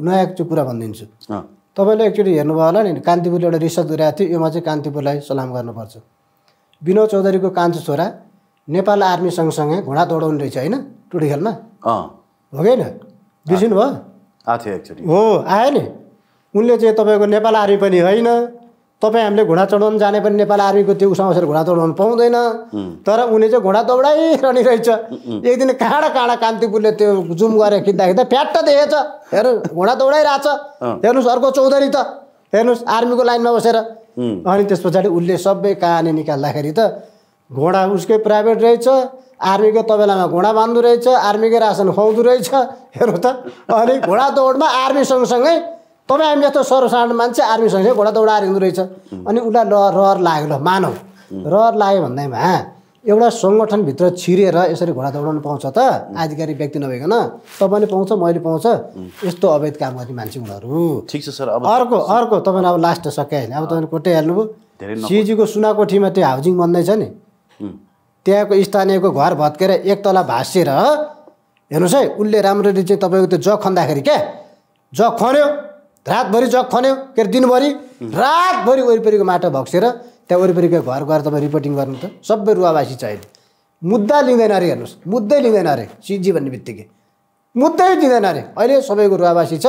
Speaker 1: नयाँ चाहिँ कुरा भनिदिन्छु तपाईँले एक्चुली हेर्नुभयो होला नि कान्तिपुरले एउटा रिसर्च गरिरहेको थियो योमा चाहिँ कान्तिपुरलाई सलाम गर्नुपर्छ विनोद चौधरीको कान्छो छोरा नेपाल आर्मी सँगसँगै घोडा दौडाउने रहेछ होइन टुटी खेलमा हो कि होइन बिर्सिनु
Speaker 2: भयो
Speaker 1: हो आयो नि उनले चाहिँ तपाईँको नेपाल आर्मी पनि होइन तपाईँ हामीले घुँडा चढाउनु जाने पनि नेपाल आर्मीको त्यो उसमा बसेर घुँडा चढाउनु पाउँदैन तर उनी चाहिँ घोडा दौडाइरहने रहेछ एक दिन काँडा काँडा कान्तिपुरले त्यो जुम गरेर किन्दाखेरि त फ्याट त देखेछ हेर्नु घोडा दौडाइरहेछ हेर्नुहोस् अर्को चौधरी त हेर्नुहोस् आर्मीको लाइनमा बसेर अनि त्यस पछाडि उसले सबै कहानी निकाल्दाखेरि त घोडा उसकै प्राइभेट रहेछ आर्मीको तबेलामा घोडा बाँध्दो रहेछ आर्मीकै रासन खुवाउँदो रहेछ हेर्नु त अनि घोडा दौडमा आर्मी सँगसँगै तपाईँ हामी जस्तो सर्वसाधारण मान्छे आर्मीसँगै घोडा दौडाएर हिँड्दो रहेछ अनि उसलाई रहर लाग्यो ल मानौ रहर लाग्यो भन्दैमा एउटा सङ्गठनभित्र छिरेर यसरी घोडा दौडाउनु पाउँछ त आधिकारिक व्यक्ति नभइकन तपाईँले पाउँछ मैले पाउँछ यस्तो अवैध काम गर्ने मान्छे उनीहरू ठिक छ सर अर्को अर्को तपाईँले अब लास्ट होइन अब तपाईँले कोटै हाल्नुभयो सिजीको सुनाकोठीमा त्यो हाउजिङ बन्दैछ नि त्यहाँको स्थानीयको घर भत्केर एक तला भाँसेर हेर्नुहोस् है उसले राम्ररी चाहिँ तपाईँको त्यो जग खन्दाखेरि क्या जग खन्यो रातभरि जग खन्यो के अरे दिनभरि रातभरि वरिपरिको माटो भक्सेर त्यहाँ वरिपरिको घर गएर तपाईँ रिपोर्टिङ गर्नु त सबै रुवावासी चाहिँ मुद्दा लिँदैन अरे हेर्नुहोस् मुद्दै लिँदैन अरे सिजी भन्ने बित्तिकै मुद्दै दिँदैन अरे अहिले सबैको रुवावासी छ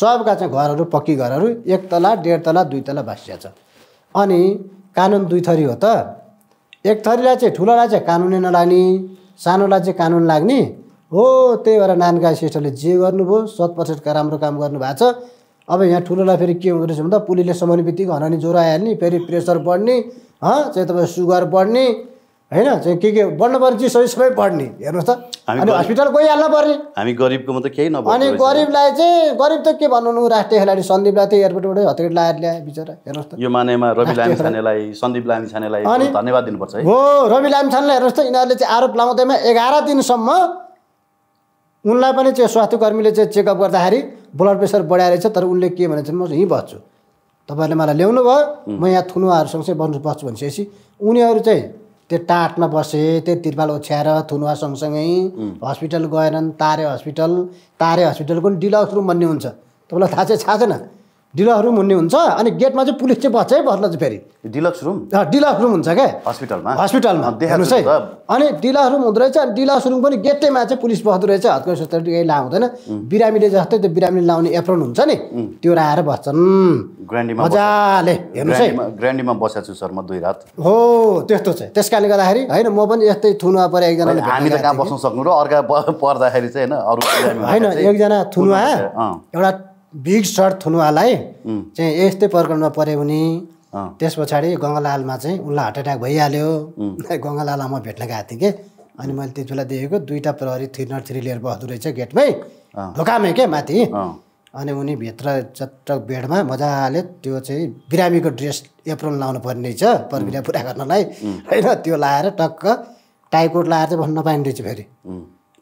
Speaker 1: सबका चाहिँ घरहरू पक्की घरहरू एक तला डेढ तला दुई तला बासिया छ अनि कानुन दुई थरी हो त एक थरीलाई चाहिँ ठुलोलाई चाहिँ कानुनै नलाग्ने सानोलाई चाहिँ कानुन लाग्ने हो त्यही भएर नानका श्रेष्ठले जे गर्नुभयो शत पर्सेन्टका राम्रो काम गर्नुभएको छ अब यहाँ ठुलोलाई फेरि के हुँदो रहेछ भन्दा पुलीले समाउने बित्तिकै हनानी ज्वरो आइहाल्ने फेरि प्रेसर बढ्ने हँ चाहिँ तपाईँ सुगर बढ्ने होइन चाहिँ के के बढ्नु पर्ने चिज सबै सबै बढ्ने हेर्नुहोस् त अनि हस्पिटल गइहाल्न पर्ने
Speaker 2: हामी गरिबको मात्रै केही नभए अनि गरिबलाई
Speaker 1: चाहिँ गरिब त के भन्नु राष्ट्रिय खेलाडी सन्दीपलाई त एयरपोर्टबाट हतेट लाएर ल्याए बिचरा हेर्नुहोस्
Speaker 2: त यो मानेमा रवि लामिछानेलाई सन्दीप लामी छानेलाई धन्यवाद दिनुपर्छ हो
Speaker 1: रवि लामी छानेलाई हेर्नुहोस् त यिनीहरूले चाहिँ आरोप लगाउँदैमा एघार दिनसम्म उनलाई पनि चाहिँ स्वास्थ्यकर्मीले चाहिँ चेकअप गर्दाखेरि ब्लड प्रेसर बढाइरहेछ तर उसले के भने चाहिँ म यहीँ बस्छु तपाईँहरूले मलाई ल्याउनु भयो म यहाँ थुनुवाहरूसँग चाहिँ बस्नु बस्छु भनेपछि उनीहरू चाहिँ त्यो टाटमा बसे त्यो तिर्पाल ओछ्याएर थुनुवा सँगसँगै हस्पिटल गएनन् तारे हस्पिटल तारे हस्पिटलको पनि डिलक्स रुम भन्ने हुन्छ तपाईँलाई थाहा छ थाहा छैन डिलक्स रुम हुने हुन्छ अनि गेटमा चाहिँ पुलिस चाहिँ बस्छ है बस्ला चाहिँ फेरि डिलक्स रुम डिलक्स रुम हुन्छ क्या हस्पिटलमा हस्पिटलमा हेर्नुहोस् है अनि डिलक्स रुम हुँदो रहेछ अनि डिलक्स रुम पनि गेटैमा चाहिँ पुलिस बस्दो रहेछ हत्को जस्तो केही लाउँदैन बिरामीले जस्तै त्यो बिरामीले लाउने एप्रोन हुन्छ नि त्यो राएर बस्छन्
Speaker 2: ग्रान्डीमा मजाले हेर्नुहोस् है ग्रान्डीमा बसेको छु सर म दुई रात
Speaker 1: हो त्यस्तो चाहिँ त्यस कारणले गर्दाखेरि होइन म पनि यस्तै थुनुवा पऱ्यो एकजना हामी त कहाँ
Speaker 2: बस्नु सक्नु र अर्का पर्दाखेरि चाहिँ होइन अरू होइन एकजना थुनुवा
Speaker 1: एउटा बिग सर्ट थुनुवालाई चाहिँ यस्तै प्रकरणमा पऱ्यो भने त्यस पछाडि गङ्गालालमा चाहिँ उसलाई हार्ट एट्याक भइहाल्यो गङ्गालाललाई म भेट्न गएको थिएँ कि अनि मैले त्यति बेला देखेको दुईवटा प्रहरी थ्री नट थ्री लिएर बस्दो रहेछ गेटमै ढोकामै के माथि अनि उनी भित्र चटक बेडमा मजाले त्यो चाहिँ बिरामीको ड्रेस एप्रोन लाउनु पर्ने रहेछ प्रक्रिया पुरा गर्नलाई होइन त्यो लाएर टक्क टाइकोट लाएर चाहिँ भन्न नपाइँदो रहेछ फेरि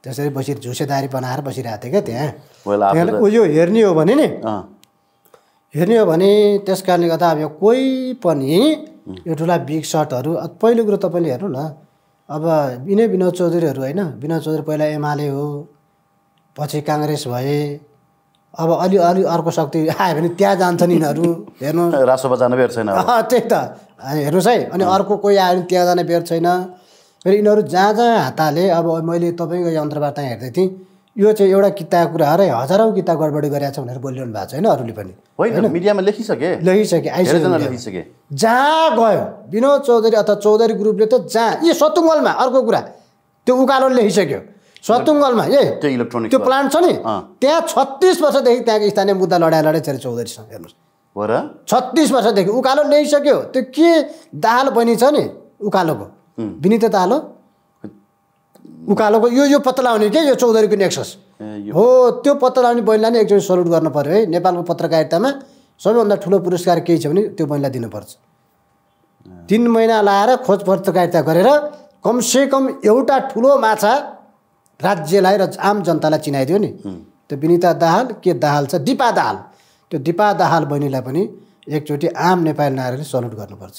Speaker 1: त्यसरी बसी झुसेदारी बनाएर बसिरहेको थिएँ
Speaker 2: क्या त्यहाँ ऊ यो
Speaker 1: हेर्ने हो भने नि हेर्ने हो भने त्यस कारणले गर्दा अब यो कोही पनि यो ठुला बिग सर्टहरू पहिलो कुरो तपाईँले हेर्नु न अब यिनै विनोद चौधरीहरू होइन विनोद चौधरी पहिला एमाले हो पछि काङ्ग्रेस भए अब अलि अलि अर्को शक्ति आयो भने त्यहाँ जान्छन् यिनीहरू
Speaker 2: हेर्नु राष्ट्रपति जान बेर छैन
Speaker 1: त्यही त हेर्नुहोस् है अनि अर्को कोही आयो भने त्यहाँ जाने बेर छैन र यिनीहरू जहाँ जहाँ हाताले अब मैले तपाईँको यन्त्रबाट हेर्दै थिएँ यो चाहिँ एउटा किताब कुरा हरे हजारौँ किताब गडबडी गरेको छ भनेर बोलिरहनु भएको छ होइन अरूले पनि होइन मिडियामा लेखिसके लेखिसके लेखिसके जहाँ गयो विनोद चौधरी अथवा चौधरी ग्रुपले त जहाँ यो सतुङ्गलमा अर्को कुरा त्यो उकालो लेखिसक्यो सतुङ्गलमा ए त्यो इलेक्ट्रोनिक त्यो प्लान्ट छ नि त्यहाँ छत्तिस वर्षदेखि त्यहाँको स्थानीय मुद्दा लडाएर लडाइ छ चौधरीसँग हेर्नुहोस् छत्तिस वर्षदेखि उकालो ल्याइसक्यो त्यो के दाल बनिन्छ नि उकालोको विनिता तालो उकालोको यो यो पत्ता लगाउने के यो चौधरीको नेक्सस हो त्यो पत्ता लगाउने बहिनीलाई नै एकचोटि सल्युट गर्नु पऱ्यो है नेपालको पत्रकारितामा सबैभन्दा ठुलो पुरस्कार केही छ भने त्यो बहिनीलाई दिनुपर्छ तिन महिना लाएर खोज पत्रकारिता गरेर कमसेकम एउटा ठुलो माछा राज्यलाई र आम जनतालाई चिनाइदियो नि त्यो विनिता दाहाल के दाहाल छ दिपा दाहाल त्यो दिपा दाहाल बहिनीलाई पनि एकचोटि आम नेपाली नारीले सल्युट गर्नुपर्छ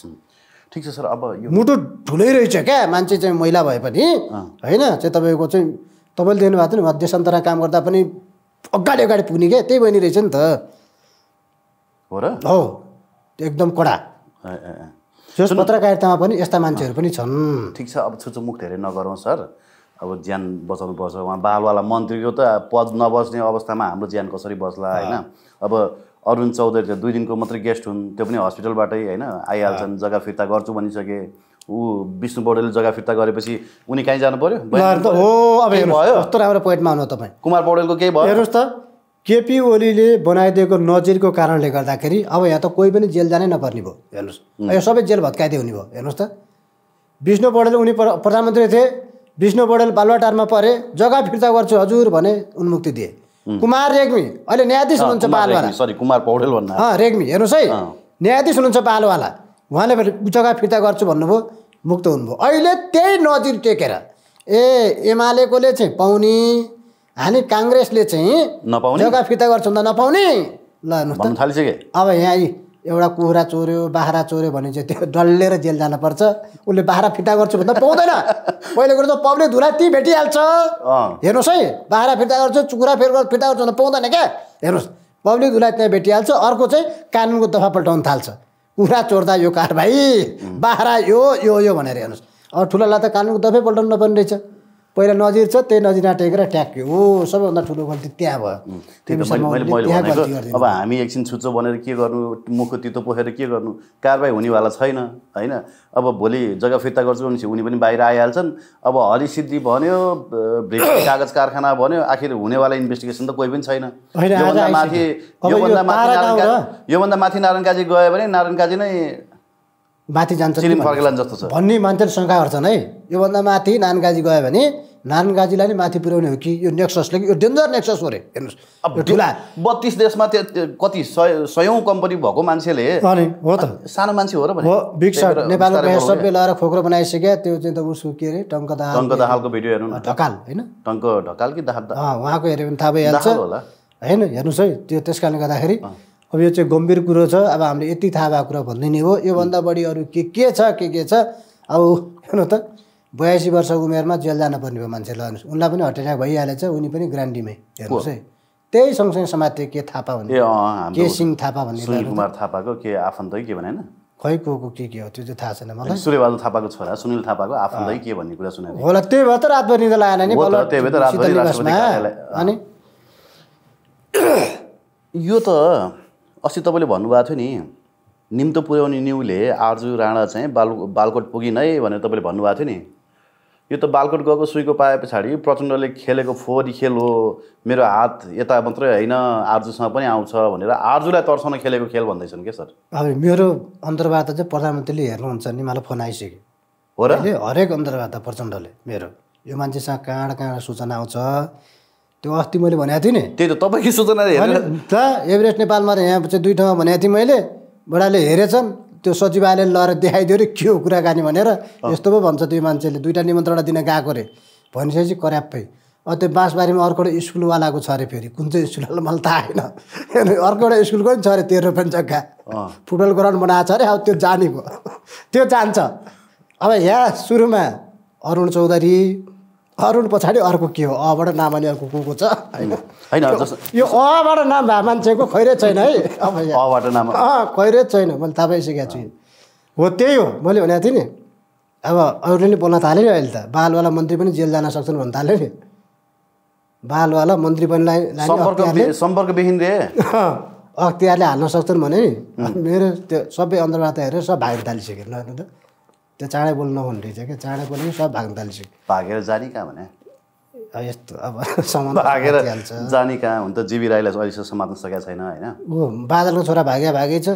Speaker 2: ठिक छ सर अब यो
Speaker 1: मुटु ठुलै रहेछ क्या मान्छे चाहिँ महिला भए पनि होइन चाहिँ तपाईँको चाहिँ तपाईँले देख्नुभएको थियो नि उहाँ देशान्तर काम गर्दा पनि अगाडि अगाडि पुग्ने क्या त्यही बहिनी रहेछ नि त हो र हो एकदम कडा जस पत्रकारितामा पनि यस्ता मान्छेहरू पनि छन् ठिक छ अब छुचुमुख धेरै नगरौँ सर
Speaker 2: अब ज्यान बचाउनुपर्छ उहाँ बालवाला मन्त्रीको त पद नबस्ने अवस्थामा हाम्रो ज्यान कसरी बस्ला होइन अब अरुण चौधरी त्यो दुई दिनको मात्रै गेस्ट हुन् त्यो पनि हस्पिटलबाटै होइन आइहाल्छन् जग्गा फिर्ता गर्छु भनिसके ऊ विष्णु पौडेलले जग्गा फिर्ता गरेपछि उनी कहीँ जानु पऱ्यो कस्तो
Speaker 1: राम्रो पोइन्टमा आउनु तपाईँ
Speaker 2: कुमार पौडेलको केही भयो हेर्नुहोस्
Speaker 1: त केपी ओलीले बनाइदिएको नजिरको कारणले गर्दाखेरि अब यहाँ त कोही पनि जेल जानै नपर्ने भयो हेर्नुहोस् यो सबै जेल भत्काइदियो हुने भयो हेर्नुहोस् त विष्णु पौडेल उनी प्रधानमन्त्री थिए विष्णु पौडेल बालुवाटारमा परे जग्गा फिर्ता गर्छु हजुर भने उन्मुक्ति दिए कुमार रेग्मी अहिले न्यायाधीश हुनुहुन्छ पालवाला
Speaker 2: सरी कुमार पौडेल भन्नु
Speaker 1: रेग्मी हेर्नुहोस् है न्यायाधीश हुनुहुन्छ पालवाला उहाँले जग्गा फिर्ता गर्छु भन्नुभयो मुक्त हुनुभयो अहिले त्यही नजिर टेकेर ए एमालेकोले चाहिँ पाउने हामी काङ्ग्रेसले चाहिँ नपाउने जग्गा फिर्ता गर्छ भन्दा नपाउने ल त अब यहाँ एउटा कुखुरा चोर्यो बाख्रा चोर्यो भने चाहिँ त्यो डल्लेर जेल जानुपर्छ उसले बाख्रा फिर्ता गर्छु भन्दा पाउँदैन पहिले कुरो त पब्लिक धुरा ती भेटिहाल्छ हेर्नुहोस् है बाख्रा फिर्ता गर्छु कुखुरा फेर फिर्ता गर्छु भन्दा पाउँदैन क्या हेर्नुहोस् पब्लिक धुरा त्यहाँ भेटिहाल्छ अर्को चाहिँ कानुनको दफा पल्टाउन थाल्छ कुखुरा चोर्दा यो भाइ बाख्रा यो यो यो भनेर हेर्नुहोस् अब ठुलालाई त कानुनको दफै पल्टाउनु नपर्ने रहेछ पहिला नजिर छ त्यही नजिर टेकेर ट्याक्यो हो सबैभन्दा ठुलो गल्ती त्यहाँ
Speaker 2: भयो अब हामी एकछिन छुच्चो भनेर के गर्नु मुखको तितो पोखेर के गर्नु कारवाही हुनेवाला छैन होइन अब भोलि जग्गा फिर्ता गर्छु भनेपछि उनी पनि बाहिर आइहाल्छन् अब हरिसिद्धि भन्यो भ्रिटिस कागज कारखाना भन्यो आखिर हुनेवाला इन्भेस्टिगेसन त कोही पनि छैन योभन्दा माथि योभन्दा माथि नारायण काजी गयो भने नारायण काजी नै
Speaker 1: माथि जान्छ जस्तो छ भन्ने मान्छेले शङ्का गर्छन् है योभन्दा माथि नानगाजी गयो भने नानगाजीलाई नै माथि पुर्याउने हो कि यो नेक्ससले कि यो डेन्जर नेक्सस हो अरे हेर्नुहोस् अब ठुला
Speaker 2: बत्तिस देशमा त्यो कति सय सयौँ कम्पनी भएको मान्छेले अनि हो त सानो मान्छे हो र हो बिग सर्ट नेपालको सबै
Speaker 1: लगाएर खोक्रो बनाइसके त्यो चाहिँ त उसको के अरे टङ्क दाहाल टङ्क
Speaker 2: दाहालको भिडियो हेर्नु ढकाल होइन टङ्क ढकाल कि दाहाल
Speaker 1: उहाँको हेऱ्यो भने थाहा भइहाल्छ होला होइन हेर्नुहोस् है त्यो त्यस कारणले गर्दाखेरि अब यो चाहिँ गम्भीर कुरो छ अब हामीले यति थाहा भएको कुरा नै हो योभन्दा बढी अरू के के छ के के छ अब हेर्नु त बयासी वर्षको उमेरमा जेल जानुपर्ने भयो मान्छे हेर्नुहोस् उनलाई पनि हटेट्याक भइहालेछ उनी पनि ग्रान्डीमै हेर्नुहोस् है त्यही सँगसँगै समाते के थापा भन्ने
Speaker 2: के सिंह थापा भन्ने कुमार थापाको के आफन्तै के भने
Speaker 1: खै को के के हो त्यो चाहिँ थाहा छैन मलाई
Speaker 2: सूर्यबहादुर थापाको छोरा सुनिल थापाको आफन्तै के भन्ने कुरा सुनेको होला
Speaker 1: त्यही भएर त रातभर निन्द्रा लागेन नि अनि
Speaker 2: यो त अस्ति तपाईँले भन्नुभएको थियो नि निम्तो पुर्याउने न्युले आर्जु राणा चाहिँ बाल बालकोट पुगिन है भनेर तपाईँले भन्नुभएको थियो नि यो त बालकोट गएको सुईको पाए पछाडि प्रचण्डले खेलेको फोहोरी खेल हो मेरो हात यता मात्रै होइन आर्जुसँग पनि आउँछ भनेर आर्जुलाई तर्साउन खेलेको खेल भन्दैछन् क्या सर
Speaker 1: अब मेरो अन्तर्वार्ता चाहिँ प्रधानमन्त्रीले हेर्नुहुन्छ नि मलाई फोन आइसक्यो हो र हरेक अन्तर्वार्ता प्रचण्डले मेरो यो मान्छेसँग कहाँ कहाँ सूचना आउँछ त्यो अस्ति मैले भनेको थिएँ नि
Speaker 2: त्यही त तपाईँकै सूचना
Speaker 1: त एभरेस्ट नेपालमा त यहाँ चाहिँ दुई ठाउँमा भनेको थिएँ मैले बडाले हेरेछन् त्यो सचिवालयले लगेर देखाइदियो अरे के हो कुराकानी भनेर यस्तो पो भन्छ त्यो मान्छेले दुइटा निमन्त्रणा दिन गएको अरे भनिसकेपछि कर्याप्पै अब त्यो बाँसबारीमा अर्को एउटा स्कुलवालाको छ अरे फेरि कुन चाहिँ स्कुल मलाई थाहा होइन अर्को एउटा स्कुलको पनि छ अरे तेह्र पनि जग्गा फुटबल ग्राउन्ड बनाएको छ अरे अब त्यो जानेको त्यो जान्छ अब यहाँ सुरुमा अरुण चौधरी अरुण पछाडि अर्को के हो अबाट नाम अर्को को को छ होइन होइन यो अबाट नाम भए मान्छेको खैरे छैन है अब नाम अँ खैरे छैन मैले थाहा पाइसकेको छु हो त्यही हो मैले भनेको थिएँ नि अब अरूले नि बोल्न थालेँ नि अहिले त बालवाला मन्त्री पनि जेल जान सक्छन् भन्नु थाल्यो नि बालवाला मन्त्री पनि सम्पर्कविहीन रे अख्तियारले हाल्न सक्छन् भने नि मेरो त्यो सबै अन्तर्वार्ता हेरेर सब भाग्न थालिसक्यो न त त्यो चाँडै बोल्नु नहुने रहेछ क्या चाँडै बोल्नु सब भाग्न थाल्छ भागेर जाने कहाँ भने यस्तो अब सामान भागेर
Speaker 2: जाने कहाँ हुन्छ जीवी राईलाई अहिले समात्न सकेको छैन होइन
Speaker 1: ऊ बादलको छोरा भागे भागै छ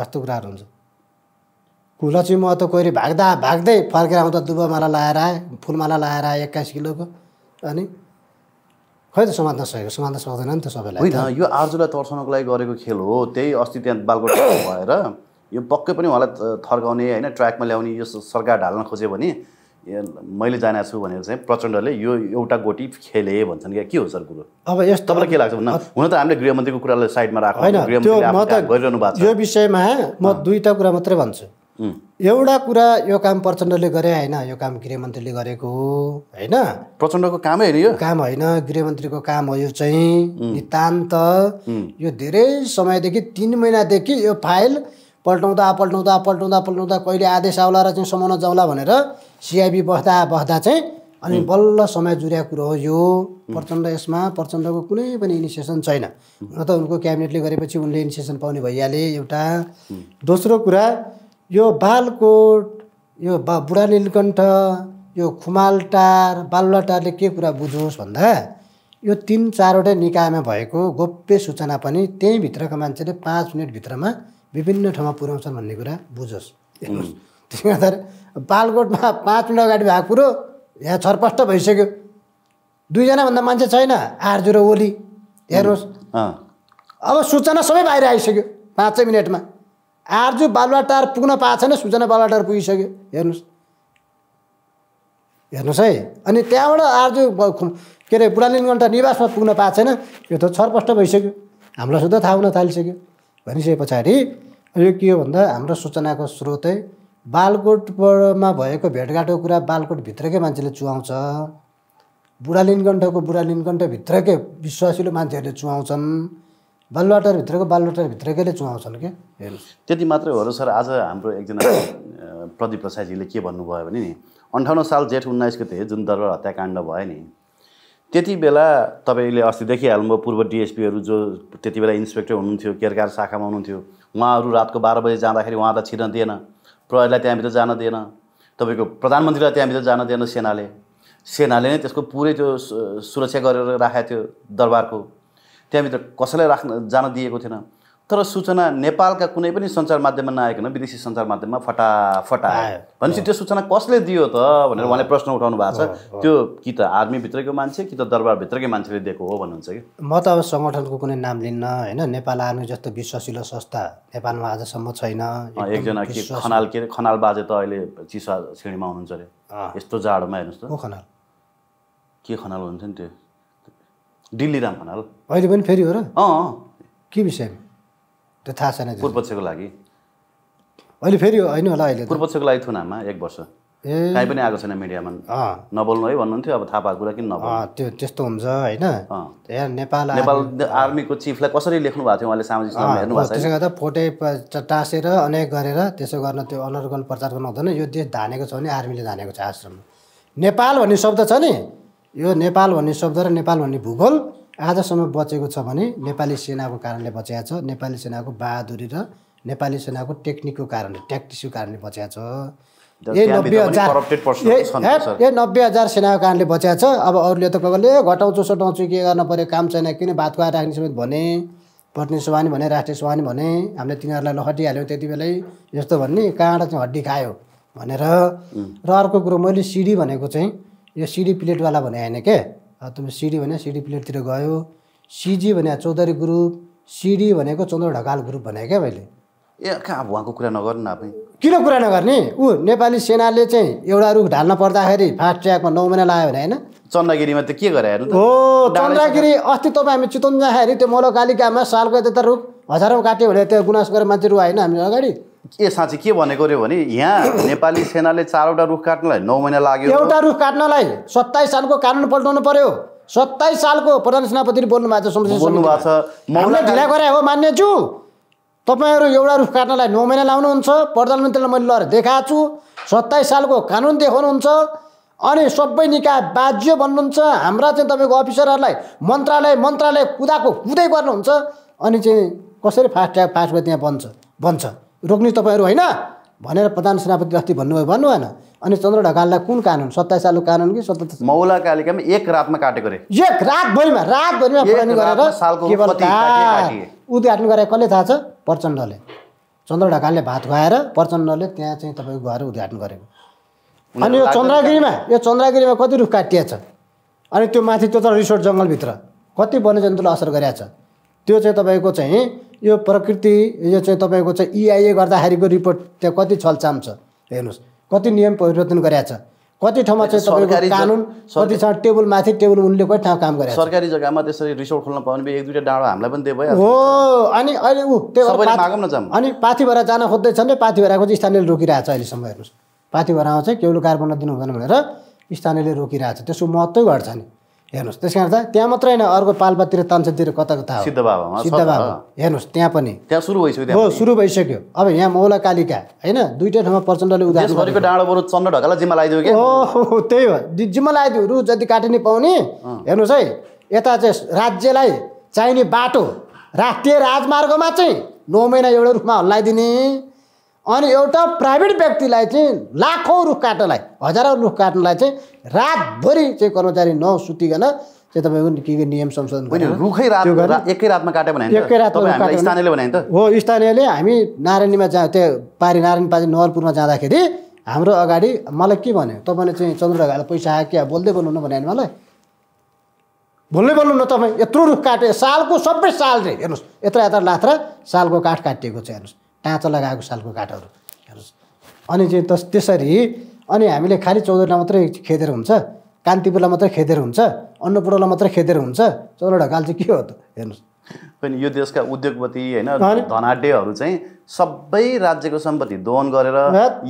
Speaker 1: कस्तो कुराहरू हुन्छ लक्ष्मी त कोही भाग्दा भाग्दै फर्केर आउँदा माला लगाएर आएँ फुलमाला लगाएर आएँ एक्काइस किलोको अनि खै त समात्न सकेको समात्न सक्दैन नि त सबैलाई होइन यो
Speaker 2: आर्जुलाई तर्साउनको लागि गरेको खेल हो त्यही अस्ति त्यहाँ बालकोट भएर यो पक्कै पनि उहाँलाई थर्काउने होइन ट्र्याकमा ल्याउने यो सरकार ढाल्न खोज्यो भने मैले जानेछु छु भनेर चाहिँ प्रचण्डले यो एउटा गोटी खेले भन्छन् क्या के हो सर कुरो अब यस तपाईँलाई के लाग्छ भन्नु हुन त हामीले गृहमन्त्रीको कुरालाई साइडमा राख गरिरहनु भएको छ
Speaker 1: यो विषयमा म दुईवटा कुरा मात्रै भन्छु एउटा कुरा यो काम प्रचण्डले गरे होइन यो काम गृहमन्त्रीले गरेको हो होइन प्रचण्डको कामै होइन यो काम होइन गृहमन्त्रीको काम हो यो चाहिँ नितान्त यो धेरै समयदेखि तिन महिनादेखि यो फाइल पल्टाउँदा पल्टाउँदा पल्टाउँदा पल्टाउँदा कहिले आदेश आउला र चाहिँ समाउन जाउँला भनेर सिआइबी बस्दा बस्दा चाहिँ अनि बल्ल समय जुरिया कुरो हो यो प्रचण्ड यसमा प्रचण्डको कुनै पनि इनिसिएसन छैन हुन त उनको क्याबिनेटले गरेपछि उनले इनिसिएसन पाउने भइहाले एउटा दोस्रो कुरा यो बालकोट यो बा बुढा नीलकण्ठ यो खुमालटार बालुवाटारले के कुरा बुझोस् भन्दा यो तिन चारवटा निकायमा भएको गोप्य सूचना पनि त्यहीँभित्रका मान्छेले पाँच मिनटभित्रमा विभिन्न ठाउँमा पुर्याउँछन् भन्ने कुरा बुझोस् हेर्नुहोस् त्यसले पालकोटमा पाँच मिनट अगाडि भएको कुरो यहाँ छरपष्ट भइसक्यो दुईजनाभन्दा मान्छे छैन आर्जु र ओली हेर्नुहोस्
Speaker 2: अब
Speaker 1: सूचना सबै बाहिर आइसक्यो पाँचै मिनटमा आर्जु बालुवाटार पुग्न पाएको छैन सूचना बालुवाटार पुगिसक्यो हेर्नुहोस् हेर्नुहोस् है अनि त्यहाँबाट आर्जु के अरे बुढालिन घन्टा निवासमा पुग्न पाएको छैन यो त छरपष्ट भइसक्यो हामीलाई सुधा थाहा हुन थालिसक्यो भनिसके पछाडि यो के हो भन्दा हाम्रो सूचनाको स्रोतै बालकोटमा भएको भेटघाटको कुरा बालकोटभित्रकै मान्छेले चुहाउँछ बुढा लिनकण्ठको बुढा लिनकण्ठभित्रकै विश्वासिलो मान्छेहरूले चुहाउँछन् बालुवाटारभित्रको बालुवाटारभित्रकैले चुहाउँछन् क्या
Speaker 2: हेर्नु त्यति मात्रै हो र सर आज हाम्रो एकजना प्रदीप प्रसादजीले के भन्नुभयो भने नि अन्ठाउन्न साल जेठ उन्नाइस गते जुन दरबार हत्याकाण्ड भयो नि त्यति बेला तपाईँले अस्ति देखिहाल्नुभयो पूर्व डिएसपीहरू जो त्यति बेला इन्सपेक्टर हुनुहुन्थ्यो केरकार शाखामा हुनुहुन्थ्यो उहाँहरू रातको बाह्र बजे जाँदाखेरि उहाँलाई छिर्न दिएन प्रहरीलाई त्यहाँभित्र जान दिएन तपाईँको प्रधानमन्त्रीलाई त्यहाँभित्र जान दिएन सेनाले सेनाले नै त्यसको पुरै त्यो सुरक्षा गरेर राखेको थियो दरबारको त्यहाँभित्र कसैलाई राख्न जान दिएको थिएन तर सूचना नेपालका कुनै पनि सञ्चार माध्यममा नआइकन विदेशी सञ्चार माध्यममा फटाफट आयो भनेपछि त्यो सूचना कसले दियो त भनेर उहाँले प्रश्न उठाउनु भएको छ त्यो कि त आर्मीभित्रैको मान्छे कि त दरबारभित्रकै मान्छेले दिएको हो भन्नुहुन्छ कि
Speaker 1: म त अब सङ्गठनको कुनै नाम लिन्न होइन नेपाल आर्मी जस्तो विश्वशील संस्था नेपालमा आजसम्म छैन एकजना के खनाल
Speaker 2: के खनाल बाजे त अहिले चिसा श्रेणीमा हुनुहुन्छ अरे यस्तो जाडोमा हेर्नुहोस् त खनाल के खनाल हुनुहुन्छ नि त्यो दिल्लीराम खनाल
Speaker 1: अहिले पनि फेरि हो र अँ के विषयमा त्यो थाहा छैन
Speaker 2: पूर्वपक्षको लागि
Speaker 1: अहिले फेरि होइन होला
Speaker 2: अहिले पूर्वपक्षको लागि थुनामा एक वर्ष
Speaker 1: ए पनि
Speaker 2: आएको छैन मिडियामा नबोल्नु है भन्नुहुन्थ्यो अब थाहा पाएको कुरा किन नबोल्नु
Speaker 1: त्यो त्यस्तो हुन्छ होइन नेपाल नेपाल
Speaker 2: आर्मीको चिफलाई कसरी लेख्नु भएको थियो उहाँले सामाजिक हेर्नु भएको त्यसले गर्दा
Speaker 1: फोटे टाँसेर अनेक गरेर त्यसो गर्न त्यो अनर गर्नु प्रचार गर्नु हुँदैन यो देश धानेको छ भने आर्मीले धानेको छ आश्रम नेपाल भन्ने शब्द छ नि यो नेपाल भन्ने शब्द र नेपाल भन्ने भूगोल आजसम्म बचेको छ भने नेपाली सेनाको कारणले बचेको छ नेपाली सेनाको बहादुरी र नेपाली सेनाको टेक्निकको कारणले ट्याक्टिसको कारणले बचेको छ यही नब्बे हजार ए नब्बे हजार सेनाको कारणले बचेको छ अब अरूले त कसले घटाउँछु सटाउँछु के गर्न पऱ्यो काम छैन किन भात खुवाएर राख्ने समेत भने पत्नी सुहानी भने राष्ट्रिय सुहानी भने हामीले तिनीहरूलाई लखटिहाल्यौँ त्यति बेलै यस्तो भन्ने कहाँबाट चाहिँ हड्डी खायो भनेर र अर्को कुरो मैले सिडी भनेको चाहिँ यो सिडी प्लेटवाला भने होइन के तपाईँ सिडी भने सिडी प्लेटतिर गयो सिजी भने चौधरी ग्रुप सिडी भनेको चन्द्र ढकाल ग्रुप भने क्या मैले
Speaker 2: ए कहाँ उहाँको कुरा नगर्नु न
Speaker 1: किन कुरा नगर्ने ऊ नेपाली सेनाले चाहिँ एउटा रुख ढाल्न पर्दाखेरि फास्ट ट्र्याकमा नौ महिना लगायो भने होइन
Speaker 2: चन्द्रगिरीमा त के गरे हो
Speaker 1: चन्द्रगिरी अस्ति तपाईँ हामी चितवन जाँदाखेरि त्यो मलकालिकामा सालको त्यता रुख हजारौँ काट्यो भने त्यो गुनासो गरेर मान्छे रुवा होइन हामी अगाडि ए साँच्ची के भनेको
Speaker 2: रे भने यहाँ नेपाली सेनाले चारवटा रुख काट्नलाई नौ महिना लाग्यो एउटा रुख काट्नलाई सत्ताइस
Speaker 1: सालको कानुन पल्टाउनु पर्यो सत्ताइस सालको प्रधान सेनापतिले बोल्नु भएको छ बोल्नु भएको
Speaker 2: छ मैले ढिला गरे हो
Speaker 1: मान्नेछु तपाईँहरू एउटा रुख काट्नलाई नौ महिना लाउनुहुन्छ प्रधानमन्त्रीलाई मैले लगेर देखाएको छु सत्ताइस सालको कानुन देखाउनुहुन्छ अनि सबै निकाय बाज्य भन्नुहुन्छ हाम्रा चाहिँ तपाईँको अफिसरहरूलाई मन्त्रालय मन्त्रालय कुदाको कुदै गर्नुहुन्छ अनि चाहिँ कसरी फास्ट ट्र्याक फास्ट त्यहाँ बन्छ बन्छ रोक्ने तपाईँहरू होइन भनेर प्रधान सेनापति अस्ति भन्नुभयो भन्नु भएन अनि चन्द्र ढकाललाई कुन कानुन सत्ताइस सालको कानुन कि सत्ता मौला
Speaker 2: एक रातमा काटेको रे एक रातभरिमा रातभरिमा गरेर
Speaker 1: उद्घाटन गरे कसले थाहा छ प्रचण्डले चन्द्र ढकालले भात खुवाएर प्रचण्डले त्यहाँ चाहिँ तपाईँको गएर उद्घाटन गरेको अनि यो चन्द्रगिरीमा यो चन्द्रगिरीमा कति रुख छ अनि त्यो माथि त्यो त रिसोर्ट जङ्गलभित्र कति वन्यजन्तुलाई असर गरेछ त्यो चाहिँ तपाईँको चाहिँ यो प्रकृति यो चाहिँ तपाईँको चाहिँ इआइए e गर्दाखेरिको रिपोर्ट त्यहाँ कति छलचाम छ हेर्नुहोस् कति नियम परिवर्तन छ कति ठाउँमा चाहिँ सरकारी कानुन कति छ टेबल माथि टेबल उनले कति ठाउँ काम गरे
Speaker 2: सरकारी जग्गामा त्यसरी रिसोर्ट खोल्न पाउने एक दुईवटा डाँडो हामीलाई पनि दिए हो
Speaker 1: अनि अहिले ऊ त्यो अनि पाथी भएर जान खोज्दैछ नि पाथी चाहिँ स्थानीयले रोकिरहेको छ अहिलेसम्म हेर्नुहोस् पाथी भएर चाहिँ केवल कार्बन नदिनु हुँदैन भनेर स्थानीयले रोकिरहेको छ त्यसको महत्त्वै घट्छ नि हेर्नुहोस् त्यस कारण चाहिँ त्यहाँ मात्रै होइन अर्को पाल्पातिर तानसेनतिर कता कता हो सिद्ध बाबा सिद्ध बाबा हेर्नुहोस् त्यहाँ पनि
Speaker 2: त्यहाँ सुरु भइसक्यो हो सुरु
Speaker 1: भइसक्यो अब यहाँ मौला कालिका होइन दुइटै ठाउँमा प्रचण्डले उदाहरण
Speaker 2: डाँडो बरु चन्द ढकालाई जिम्मा लगाइदियो कि
Speaker 1: हो त्यही हो जिम्मा रु जति काटिने पाउने हेर्नुहोस् है यता चाहिँ राज्यलाई चाहिने बाटो राष्ट्रिय राजमार्गमा चाहिँ नौ महिना एउटा रूपमा हल्लाइदिने अनि एउटा प्राइभेट व्यक्तिलाई चाहिँ लाखौँ रुख काट्नलाई हजारौँ रुख काट्नलाई चाहिँ रातभरि चाहिँ कर्मचारी नसुतिकन चाहिँ तपाईँको के के नियम संशोधन रुखै रात एकै रातमा काट्यो भने एकै रातमा स्थानीयले भने त हो स्थानीयले हामी नारायणीमा जा त्यहाँ पारी नारायण पारि नवलपुरमा जाँदाखेरि हाम्रो अगाडि मलाई के भन्यो तपाईँले चाहिँ चन्द्र ढकालाई पैसा आयो क्या बोल्दै बोल्नु न भने मलाई बोल्नै बोल्नु न तपाईँ यत्रो रुख काट्यो सालको सबै साल चाहिँ हेर्नुहोस् यत्र यत्र लाथ्रा सालको काठ काटिएको छ हेर्नुहोस् टाँचो लगाएको सालको काठहरू हेर्नुहोस् अनि चाहिँ तस त्यसरी अनि हामीले खालि चौधवटा मात्रै खेदेर हुन्छ कान्तिपुरलाई मात्रै खेदेर हुन्छ अन्नपुरलाई मात्रै खेदेर हुन्छ चौधवटा ढकाल चाहिँ के हो त
Speaker 2: हेर्नुहोस् पनि यो देशका उद्योगपति होइन धनाड्यहरू चाहिँ सबै राज्यको सम्पत्ति दोहन गरेर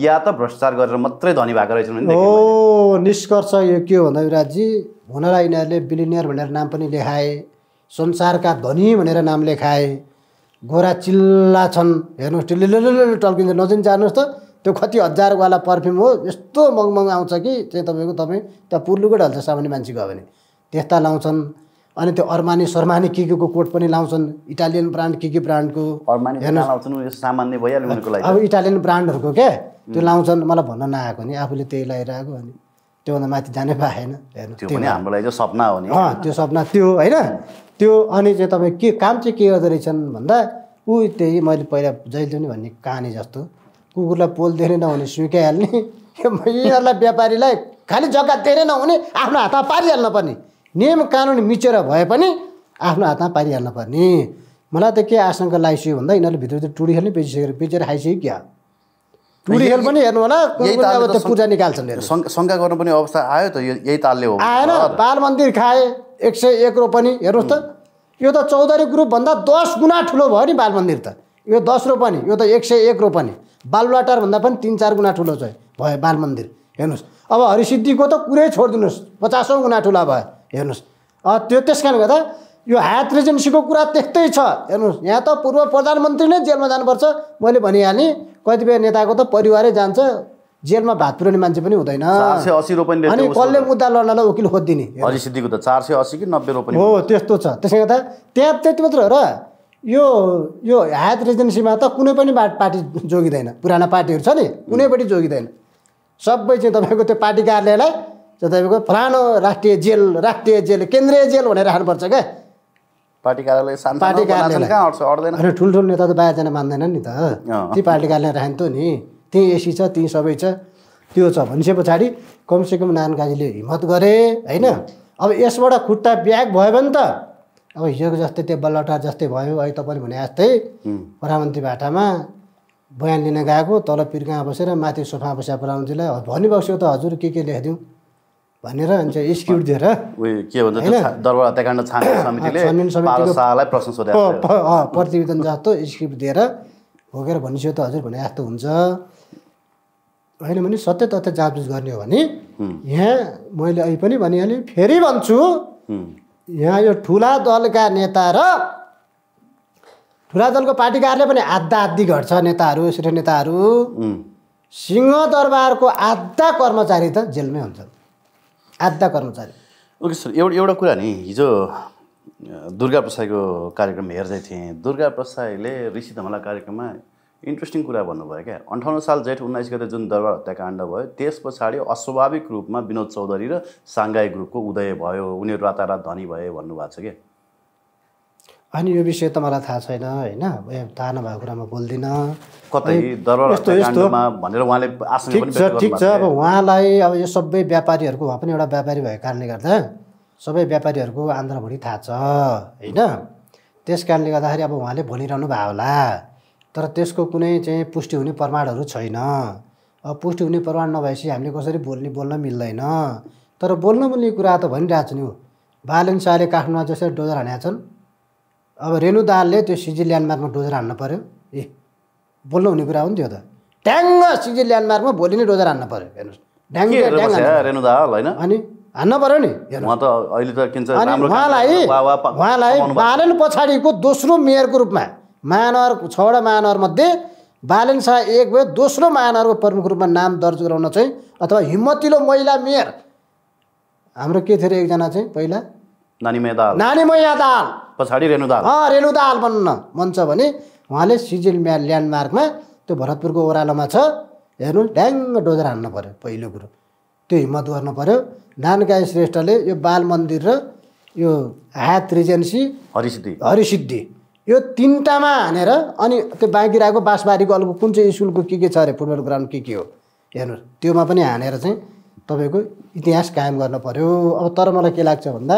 Speaker 2: या त भ्रष्टाचार गरेर मात्रै धनी भएको रहेछ
Speaker 1: हो निष्कर्ष यो के हो भन्दा राज्य हुनलाई यिनीहरूले बिलिनियर भनेर नाम पनि लेखाए संसारका धनी भनेर नाम लेखाए गोरा चिल्ला छन् हेर्नुहोस् टिलिलिलिल टल्किन्छ नजिन जानुहोस् त त्यो कति हजारवाला पर्फ्युम हो यस्तो मङमङ आउँछ कि चाहिँ तपाईँको तपाईँ त्यहाँ पुर्लुकै ढल्छ सामान्य मान्छे गयो भने त्यस्ता लाउँछन् अनि त्यो अर्मानी सर्मानी के के को कोट पनि लाउँछन् इटालियन ब्रान्ड के के ब्रान्डको अब इटालियन ब्रान्डहरूको क्या त्यो लाउँछन् मलाई भन्न नआएको नि आफूले त्यही लगाइरहेको अनि त्योभन्दा माथि जानै पाएन
Speaker 2: हेर्नु त्यो सपना हो नि
Speaker 1: त्यो सपना त्यो होइन त्यो अनि चाहिँ तपाईँ के काम चाहिँ के गर्दो रहेछन् भन्दा ऊ त्यही मैले पहिला जहिले पनि भन्ने कहानी जस्तो कुकुरलाई पोल धेरै नहुने सुकाइहाल्ने यिनीहरूलाई व्यापारीलाई खालि जग्गा धेरै नहुने आफ्नो हातमा पारिहाल्न पर्ने नियम कानुन मिचेर भए पनि आफ्नो हातमा पारिहाल्न पर्ने मलाई त के आशङ्का लागिसक्यो भन्दा यिनीहरूले भित्र टुडिहाल्ने टुडी खेल्ने बेचिसकेर बेचेर खाइसक्यो क्या
Speaker 2: टुरियल पनि हेर्नु होला अब त्यो पूजा निकाल्छन् शङ्का गर्नु पनि अवस्था
Speaker 1: आयो त यो यही तालले हो आएन बाल मन्दिर खाए एक सय एक रोपनी हेर्नुहोस् त यो त चौधरी ग्रुपभन्दा दस गुणा ठुलो भयो नि बाल मन्दिर त यो दस रोपनी यो त एक सय एक रोपनी बालुवाटारभन्दा पनि तिन चार गुणा ठुलो छ भयो बाल मन्दिर हेर्नुहोस् अब हरिसिद्धिको त कुरै छोडिदिनुहोस् पचासौँ गुणा ठुला भयो हेर्नुहोस् त्यो त्यस कारणले गर्दा यो हायत रेजेन्सीको कुरा त्यस्तै छ हेर्नुहोस् यहाँ त पूर्व प्रधानमन्त्री नै जेलमा जानुपर्छ मैले भनिहालेँ कतिपय नेताको त परिवारै जान्छ जेलमा भात पुर्याउने मान्छे पनि हुँदैन अनि कसले मुद्दा लड्नलाई वकिल खोजिदिने हो त्यस्तो छ त्यसै गर्दा त्यहाँ त्यति मात्र हो र यो यो हायत रेजिडेन्सीमा त कुनै पनि पार्टी जोगिँदैन पुराना पार्टीहरू छ नि कुनै पनि जोगिँदैन सबै चाहिँ तपाईँको त्यो पार्टी कार्यालयलाई तपाईँको फलानो राष्ट्रिय जेल राष्ट्रिय जेल केन्द्रीय जेल भनेर राख्नुपर्छ क्या पार्टी कार्यालय पार्टी कार्यालय कहाँ अट्छ अट्दैन अरे ठुल्ठुलो नेता त बाह्रजना मान्दैन नि त ती पार्टी कार्यालय राख्यो नि त्यहीँ एसी छ त्यहीँ सबै छ त्यो छ भनेपछि पछाडि कमसेकम नारायण हिम्मत गरे होइन अब यसबाट खुट्टा ब्याग भयो भने त अब हिजोको जस्तै त्यो बल्लटार जस्तै भयो अहिले तपाईँले भने जस्तै प्रधानमन्त्री भाटामा बयान लिन गएको तल पिर्का बसेर माथि सोफा बसेर प्रधानमन्त्रीलाई भनिबस्यो त हजुर के के लेखिदिउँ भनेर हुन्छ दिएर
Speaker 2: के भन्छ
Speaker 1: प्रतिवेदन जस्तो स्क्रिप्ट दिएर भोगेर भनिसक्यो त हजुर भने जस्तो हुन्छ होइन भने सत्य तथ्य जाँचबुझ गर्ने हो भने यहाँ मैले अहिले पनि भनिहालेँ फेरि भन्छु यहाँ यो ठुला दलका नेता र ठुला दलको पार्टीकारले पनि आधा आधी घट्छ नेताहरू श्रेष्ठ नेताहरू सिंहदरबारको आधा कर्मचारी त जेलमै हुन्छन् एट द कर्मचारी
Speaker 2: ओके सर एउटा एउटा कुरा नि हिजो दुर्गा प्रसाईको कार्यक्रम हेर्दै थिएँ दुर्गा प्रसाईले ऋषि धमला कार्यक्रममा इन्ट्रेस्टिङ कुरा भन्नुभयो क्या अन्ठाउन्न साल जेठ उन्नाइस गते जुन दरबार हत्याकाण्ड भयो त्यस पछाडि अस्वाभाविक रूपमा विनोद चौधरी र साङ्घाई ग्रुपको उदय भयो उनीहरू रातारात धनी भए भन्नुभएको छ क्या
Speaker 1: अनि यो विषय त मलाई थाहा छैन होइन थाहा नभएको कुरामा बोल्दिनँ कतै यस्तो यस्तो
Speaker 2: भनेर उहाँले ठिक छ ठिक छ अब
Speaker 1: उहाँलाई अब यो सबै व्यापारीहरूको उहाँ पनि एउटा व्यापारी भएको कारणले गर्दा सबै व्यापारीहरूको आन्द्राभरि थाहा छ होइन त्यस कारणले गर्दाखेरि अब उहाँले भनिरहनु भएको होला तर त्यसको कुनै चाहिँ पुष्टि हुने प्रमाणहरू छैन अब पुष्टि हुने प्रमाण नभएपछि हामीले कसरी बोल्ने बोल्न मिल्दैन तर बोल्न मिल्ने कुरा त भनिरहेको छ नि हो बालन शाहले काठमाडौँमा जसरी डोजर हानेका छन् अब रेणु दाहालले त्यो सिजी ल्यान्डमार्कमा डोजर हान्नु पऱ्यो ए बोल्नु हुने कुरा हो नि त्यो त ट्याङ्ग सिजी ल्यान्डमार्कमा भोलि नै डोजर हान्नु पऱ्यो हेर्नुहोस्
Speaker 2: रेणु दाहाल होइन अनि हान्न पऱ्यो नि उहाँलाई उहाँलाई बालन
Speaker 1: पछाडिको दोस्रो मेयरको रूपमा महानगर छवटा महानगरमध्ये बालन शाह एक भयो दोस्रो महानगरको प्रमुख रूपमा नाम दर्ज गराउन चाहिँ अथवा हिम्मतिलो महिला मेयर हाम्रो के थियो अरे एकजना चाहिँ पहिला
Speaker 2: नानीमय दाल नानीमय दाल पछाडि रेणु
Speaker 1: दाल बन्न मन छ भने उहाँले सिजिल म्या ल्यान्डमार्कमा त्यो भरतपुरको ओह्रालोमा छ हेर्नु ड्याङ्ग डोजर हान्नु पऱ्यो पहिलो कुरो त्यो हिम्मत गर्नु पऱ्यो गाई श्रेष्ठले यो बाल मन्दिर र यो हात रिजेन्सी हरिसिद्धि हरिसिद्धि यो तिनवटामा हानेर अनि त्यो बाँकी रहेको बाँसबारीको अल्को कुन चाहिँ स्कुलको के के छ अरे फुटबल ग्राउन्ड के के हो हेर्नु त्योमा पनि हानेर चाहिँ तपाईँको इतिहास कायम गर्न पर्यो अब तर मलाई के लाग्छ भन्दा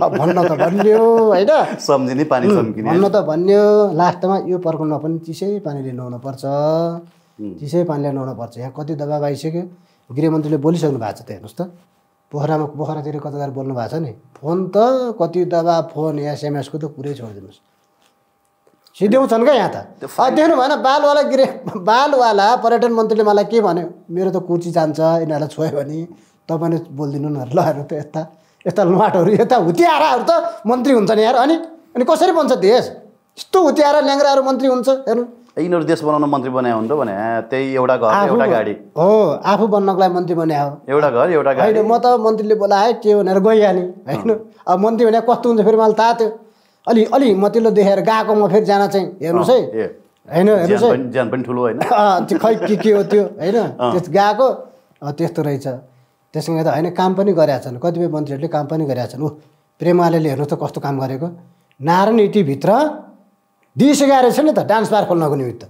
Speaker 1: भन्न त भनियो होइन
Speaker 2: सम्झिने पानी भन्न त
Speaker 1: भन्यो लास्टमा यो पर्खाउनमा पनि चिसै पानीले नुहाउनुपर्छ चिसै पानीले पर्छ यहाँ कति दबाब आइसक्यो गृहमन्त्रीले बोलिसक्नु भएको छ त हेर्नुहोस् त पोखरामा पोखरातिर कता गएर बोल्नु भएको छ नि फोन त कति दबाब फोन एसएमएसको त कुरै छोडिदिनुहोस् सिध्याउँछन् क्या यहाँ त देख्नु भएन बालवाला गिरे बालवाला पर्यटन मन्त्रीले मलाई के भन्यो मेरो त कुर्ची जान्छ यिनीहरूलाई छोयो भने तपाईँले बोलिदिनु न ल हेर त यस्ता यस्ता लुवाटहरू यता हुत्याराहरू त मन्त्री हुन्छन् यहाँ अनि अनि कसरी बन्छ देश यस्तो हुत्यारा ल्याङ्ग्राहरू मन्त्री हुन्छ हेर्नु
Speaker 2: यिनीहरू देश बनाउन मन्त्री बनायो हुन्थ्यो भने त्यही एउटा घर एउटा गाडी
Speaker 1: हो आफू बन्नको लागि मन्त्री बनायो
Speaker 2: एउटा घर एउटा गाडी होइन म
Speaker 1: त मन्त्रीले बोलाएँ के भनेर गइहालेँ होइन अब मन्त्री भने कस्तो हुन्छ फेरि मलाई थाहा थियो अलि अलि म मतिलो देखेर गएको म फेरि जान चाहिँ हेर्नुहोस् है
Speaker 2: होइन हेर्नुहोस् ज्यान पनि ठुलो होइन खै के के
Speaker 1: हो त्यो होइन त्यस गएको त्यस्तो रहेछ त्यसले त होइन काम पनि गरेका छन् कतिपय मन्त्रीहरूले काम पनि गरेका छन् ऊ प्रेमाले हेर्नुहोस् त कस्तो काम गरेको नारायण इटीभित्र दिइसकेको रहेछ नि त डान्स बार खोल्नको निमित्त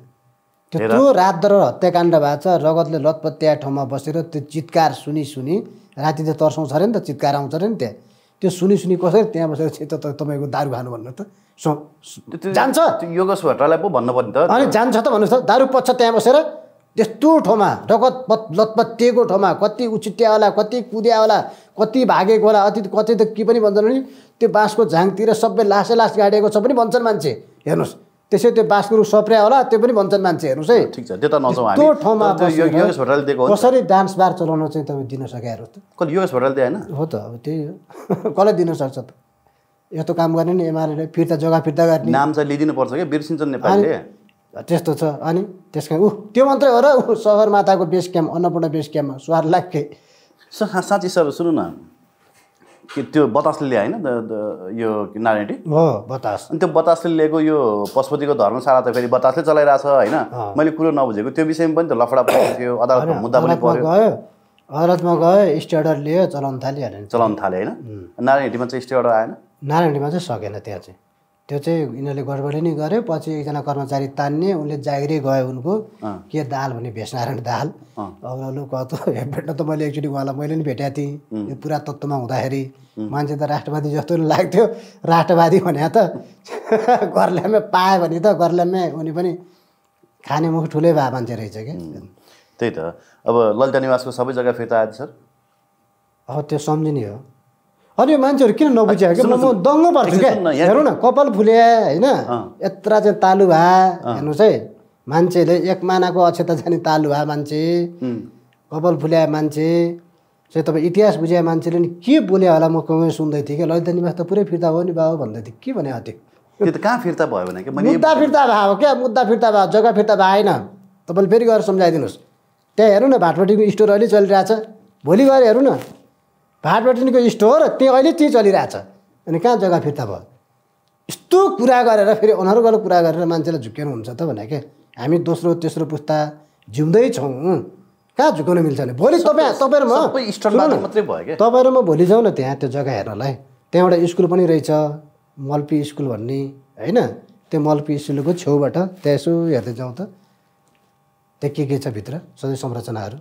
Speaker 1: त्यत्रो रात दर हत्याकाण्ड भएको छ रगतले लतपत्या ठाउँमा बसेर त्यो चितकार सुनि सुनि राति त तर्साउँछ अरे नि त चितकार आउँछ अरे नि त्यहाँ त्यो सुनि सुनि कसरी त्यहाँ बसेर तपाईँको दारू खानु भन्नु त जान्छ
Speaker 2: योगेशलाई पो पर्ने त अनि जान्छ
Speaker 1: त भन्नुहोस् त दारू पच्छ त्यहाँ बसेर त्यस्तो ठाउँमा रगत लतपत्तिएको ठाउँमा कति उछिट्या होला कति कुद्या होला कति भागेको होला अति कति त के पनि भन्छन् भने त्यो बाँसको झाङतिर सबै लासै लास गाडिएको छ पनि भन्छन् मान्छे हेर्नुहोस् त्यसै त्यो बाँसको रुख होला त्यो पनि भन्छन् मान्छे हेर्नुहोस् है ठिक छ त्यता नजाउँ त्यो ठाउँमा कसरी डान्स बार चलाउन चाहिँ तपाईँ दिन त कसले
Speaker 2: योगेश भट्टराले होइन
Speaker 1: हो त अब त्यही हो कसले दिन सक्छ त यस्तो काम गर्ने नि एमआरएले फिर्ता जग्गा फिर्ता गर्ने नाम
Speaker 2: चाहिँ लिइदिनु पर्छ क्या बिर्सिन्छन् नेपालीले
Speaker 1: त्यस्तो छ अनि त्यस कारण ऊ त्यो मात्रै हो र ऊ सगरमाथाको बेस क्याम्प अन्नपूर्ण बेस क्याम्पमा स्वार लाग्थे साँच्ची सर सुन्नु न
Speaker 2: त्यो बतासले ल्याए होइन यो नारायणी हो बतास अनि त्यो बतासले लिएको यो पशुपतिको धर्मशाला त फेरि बतासले चलाइरहेको छ होइन मैले कुरो नबुझेको त्यो विषयमा पनि त लफडा परेको थियो अदालतको मुद्दा पनि पर्यो
Speaker 1: अदालतमा गयो स्टेडर लियो चलाउनु थाल्यो
Speaker 2: चलाउनु थाल्यो होइन नारायणीमा चाहिँ स्टेडर आएन
Speaker 1: नारायणीमा चाहिँ सकेन त्यहाँ चाहिँ त्यो चाहिँ यिनीहरूले गडबडी नै गर्यो पछि एकजना कर्मचारी तान्ने उनले जागिरै गयो उनको के दाल भने भेषनारायण दाल लु कतो भेट्न त मैले एकचोटि उहाँलाई मैले नि भेटेको थिएँ यो पुरा तत्त्वमा हुँदाखेरि मान्छे त राष्ट्रवादी जस्तो लाग्थ्यो राष्ट्रवादी भने त गर्ल्यामै पायो भने त गर्ल्यामै उनी पनि खाने मुख ठुलै भए मान्छे रहेछ क्या
Speaker 2: त्यही त अब ललिता निवासको सबै जग्गा फिर्ता आयो सर
Speaker 1: अब त्यो सम्झिने हो अनि यो मान्छेहरू किन नबुझ्यो कि म दङ्ग पर्छु क्या हेरौँ न कपाल फुल्या होइन यत्र चाहिँ तालु भा हेर्नुहोस् है मान्छेले एक मानाको अक्षता जाने तालु भा मान्छे कपाल फुल्या मान्छे चाहिँ तपाईँ इतिहास बुझाए मान्छेले नि के बोल्यो होला म कहीँ सुन्दै थिएँ क्या ललिता निवास त पुरै फिर्ता भयो नि बाबु भन्दै थिएँ के भने
Speaker 2: त्यो कहाँ फिर्ता भयो भने मुद्दा
Speaker 1: फिर्ता भयो क्या मुद्दा फिर्ता भयो जग्गा फिर्ता होइन तपाईँले फेरि गएर सम्झाइदिनुहोस् त्यहाँ हेरौँ न भाटपट्टिको स्टोर अलि चलिरहेछ भोलि गएर हेरौँ न भाटबटिनीको स्टोर त्यहीँ अहिले त्यहीँ चलिरहेछ अनि कहाँ जग्गा फिर्ता भयो यस्तो कुरा गरेर फेरि अनर्गल कुरा गरेर मान्छेलाई झुक्किनु हुन्छ त भने के हामी दोस्रो तेस्रो पुस्ता जिउँदैछौँ कहाँ झुकाउनु मिल्छ भने भोलि तपाईँ तपाईँहरू म र म भोलि जाउँ न त्यहाँ त्यो जग्गा हेर्नलाई त्यहाँ एउटा स्कुल पनि रहेछ मल्पी स्कुल भन्ने होइन त्यो मल्पी स्कुलको छेउबाट त्यहाँ यसो हेर्दै जाउँ त त्यहाँ के के छ भित्र सधैँ संरचनाहरू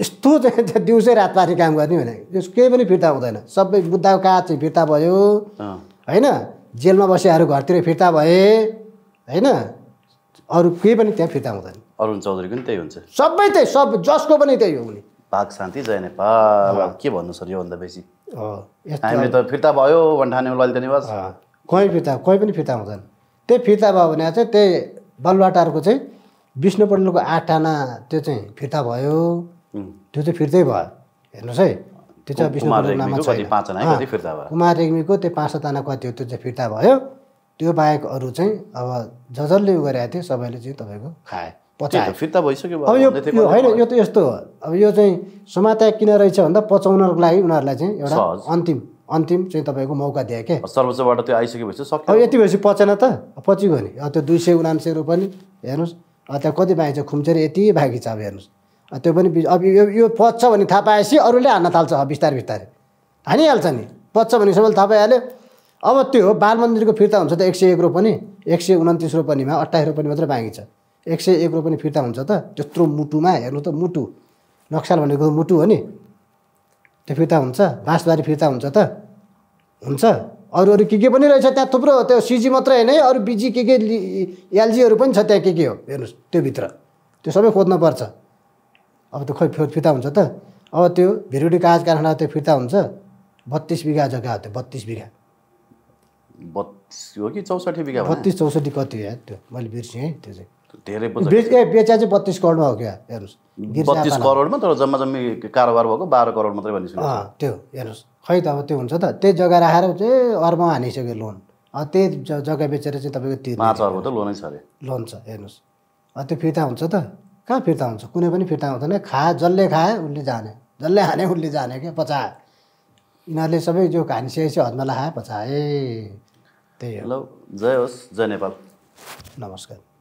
Speaker 1: यस्तो चाहिँ दिउँसै रात पारी काम गर्ने भने त्यस केही पनि फिर्ता हुँदैन सबै बुद्धको कहाँ चाहिँ फिर्ता भयो होइन जेलमा बसेहरू घरतिर फिर्ता भए होइन अरू केही पनि त्यहाँ फिर्ता हुँदैन
Speaker 2: अरुण चौधरीको पनि त्यही हुन्छ
Speaker 1: सबै त्यही सब जसको पनि त्यही हो
Speaker 2: भाग शान्ति जय नेपाल के भन्नु सर योभन्दा बेसी हामी त फिर्ता भयो भन्ठाने ललित निवास
Speaker 1: कोही फिर्ता कोही पनि फिर्ता हुँदैन त्यही फिर्ता भयो भने चाहिँ त्यही बलुवाटारको चाहिँ विष्णु आठ आना त्यो चाहिँ फिर्ता भयो त्यो चाहिँ फिर्तै भयो हेर्नुहोस् है त्यो चाहिँ छैन कुमार रेग्मीको त्यो पाँच सातजना कति हो त्यो चाहिँ फिर्ता भयो त्यो बाहेक अरू चाहिँ अब ज जसले उयो गरेको थियो सबैले चाहिँ तपाईँको खाए पचायो
Speaker 2: फिर्ता भइसक्यो अब यो होइन
Speaker 1: यो त यस्तो हो अब यो चाहिँ समात्या किन रहेछ भन्दा पचाउनको लागि उनीहरूलाई चाहिँ एउटा अन्तिम अन्तिम चाहिँ तपाईँको मौका दिए क्या
Speaker 2: सर्वोच्चबाट त्यो आइसकेपछि अब
Speaker 1: यति भएपछि पचेन त पछि गयो नि अब त्यो दुई सय उनान्सय रुपियाँ पनि हेर्नुहोस् त्यहाँ कति बाँकी छ खुम्चेर यति बाँकी छ अब हेर्नुहोस् त्यो पनि अब यो यो पच्छ भने थाहा पाएपछि अरूले हान्न थाल्छ बिस्तारै बिस्तारै हानिहाल्छ नि पच्छ भने सबैले थाहा पाइहाल्यो अब त्यो हो बाल मन्दिरको फिर्ता हुन्छ त एक सय एक रोपनी एक सय उन्तिस रोपनीमा अट्ठाइस रोपनि मात्रै बाँकी छ एक सय एक रोपनी फिर्ता हुन्छ त त्यत्रो मुटुमा हेर्नु त मुटु नक्साल भनेको मुटु हो नि त्यो फिर्ता हुन्छ बाँसबारी फिर्ता हुन्छ त हुन्छ अरू अरू के के पनि रहेछ त्यहाँ थुप्रो त्यो सिजी मात्रै होइन है अरू बिजी के के एलजीहरू पनि छ त्यहाँ के के हो हेर्नुहोस् त्योभित्र त्यो सबै खोज्नुपर्छ अब त खोइ फिर्ता हुन्छ त अब त्यो भिरुडी कागज कारखाना त्यो फिर्ता हुन्छ बत्तिस बिघा जग्गा हो त्यो बत्तिस बिघा
Speaker 2: बत्तिस हो कि चौसठी बिघा बत्तिस
Speaker 1: चौसठी कति हो त्यो मैले बिर्सेँ है त्यो
Speaker 2: चाहिँ धेरै ए
Speaker 1: बेचा चाहिँ बत्तिस करोडमा हो क्या हेर्नुहोस् बत्तिस
Speaker 2: करोडमा तर जम्मा जम्मी कारोबार भएको बाह्र करोड मात्रै भनिसक्यो
Speaker 1: त्यो हेर्नुहोस् खै त अब त्यो हुन्छ त त्यही जग्गा राखेर चाहिँ अर्बमा हानिसक्यो लोन त्यही जग्गा बेचेर चाहिँ तपाईँको
Speaker 2: पाँच अर्ब त लोनै छ अरे लोन छ हेर्नुहोस्
Speaker 1: त्यो फिर्ता हुन्छ त कहाँ फिर्ता हुन्छ कुनै पनि फिर्ता हुँदैन खा जसले खाए उसले जाने जसले हाने उसले जाने क्या पचाए यिनीहरूले सबै जो हानिसकेपछि हदमाला खाए पचाए
Speaker 2: त्यही हेलो जय होस् जय नेपाल नमस्कार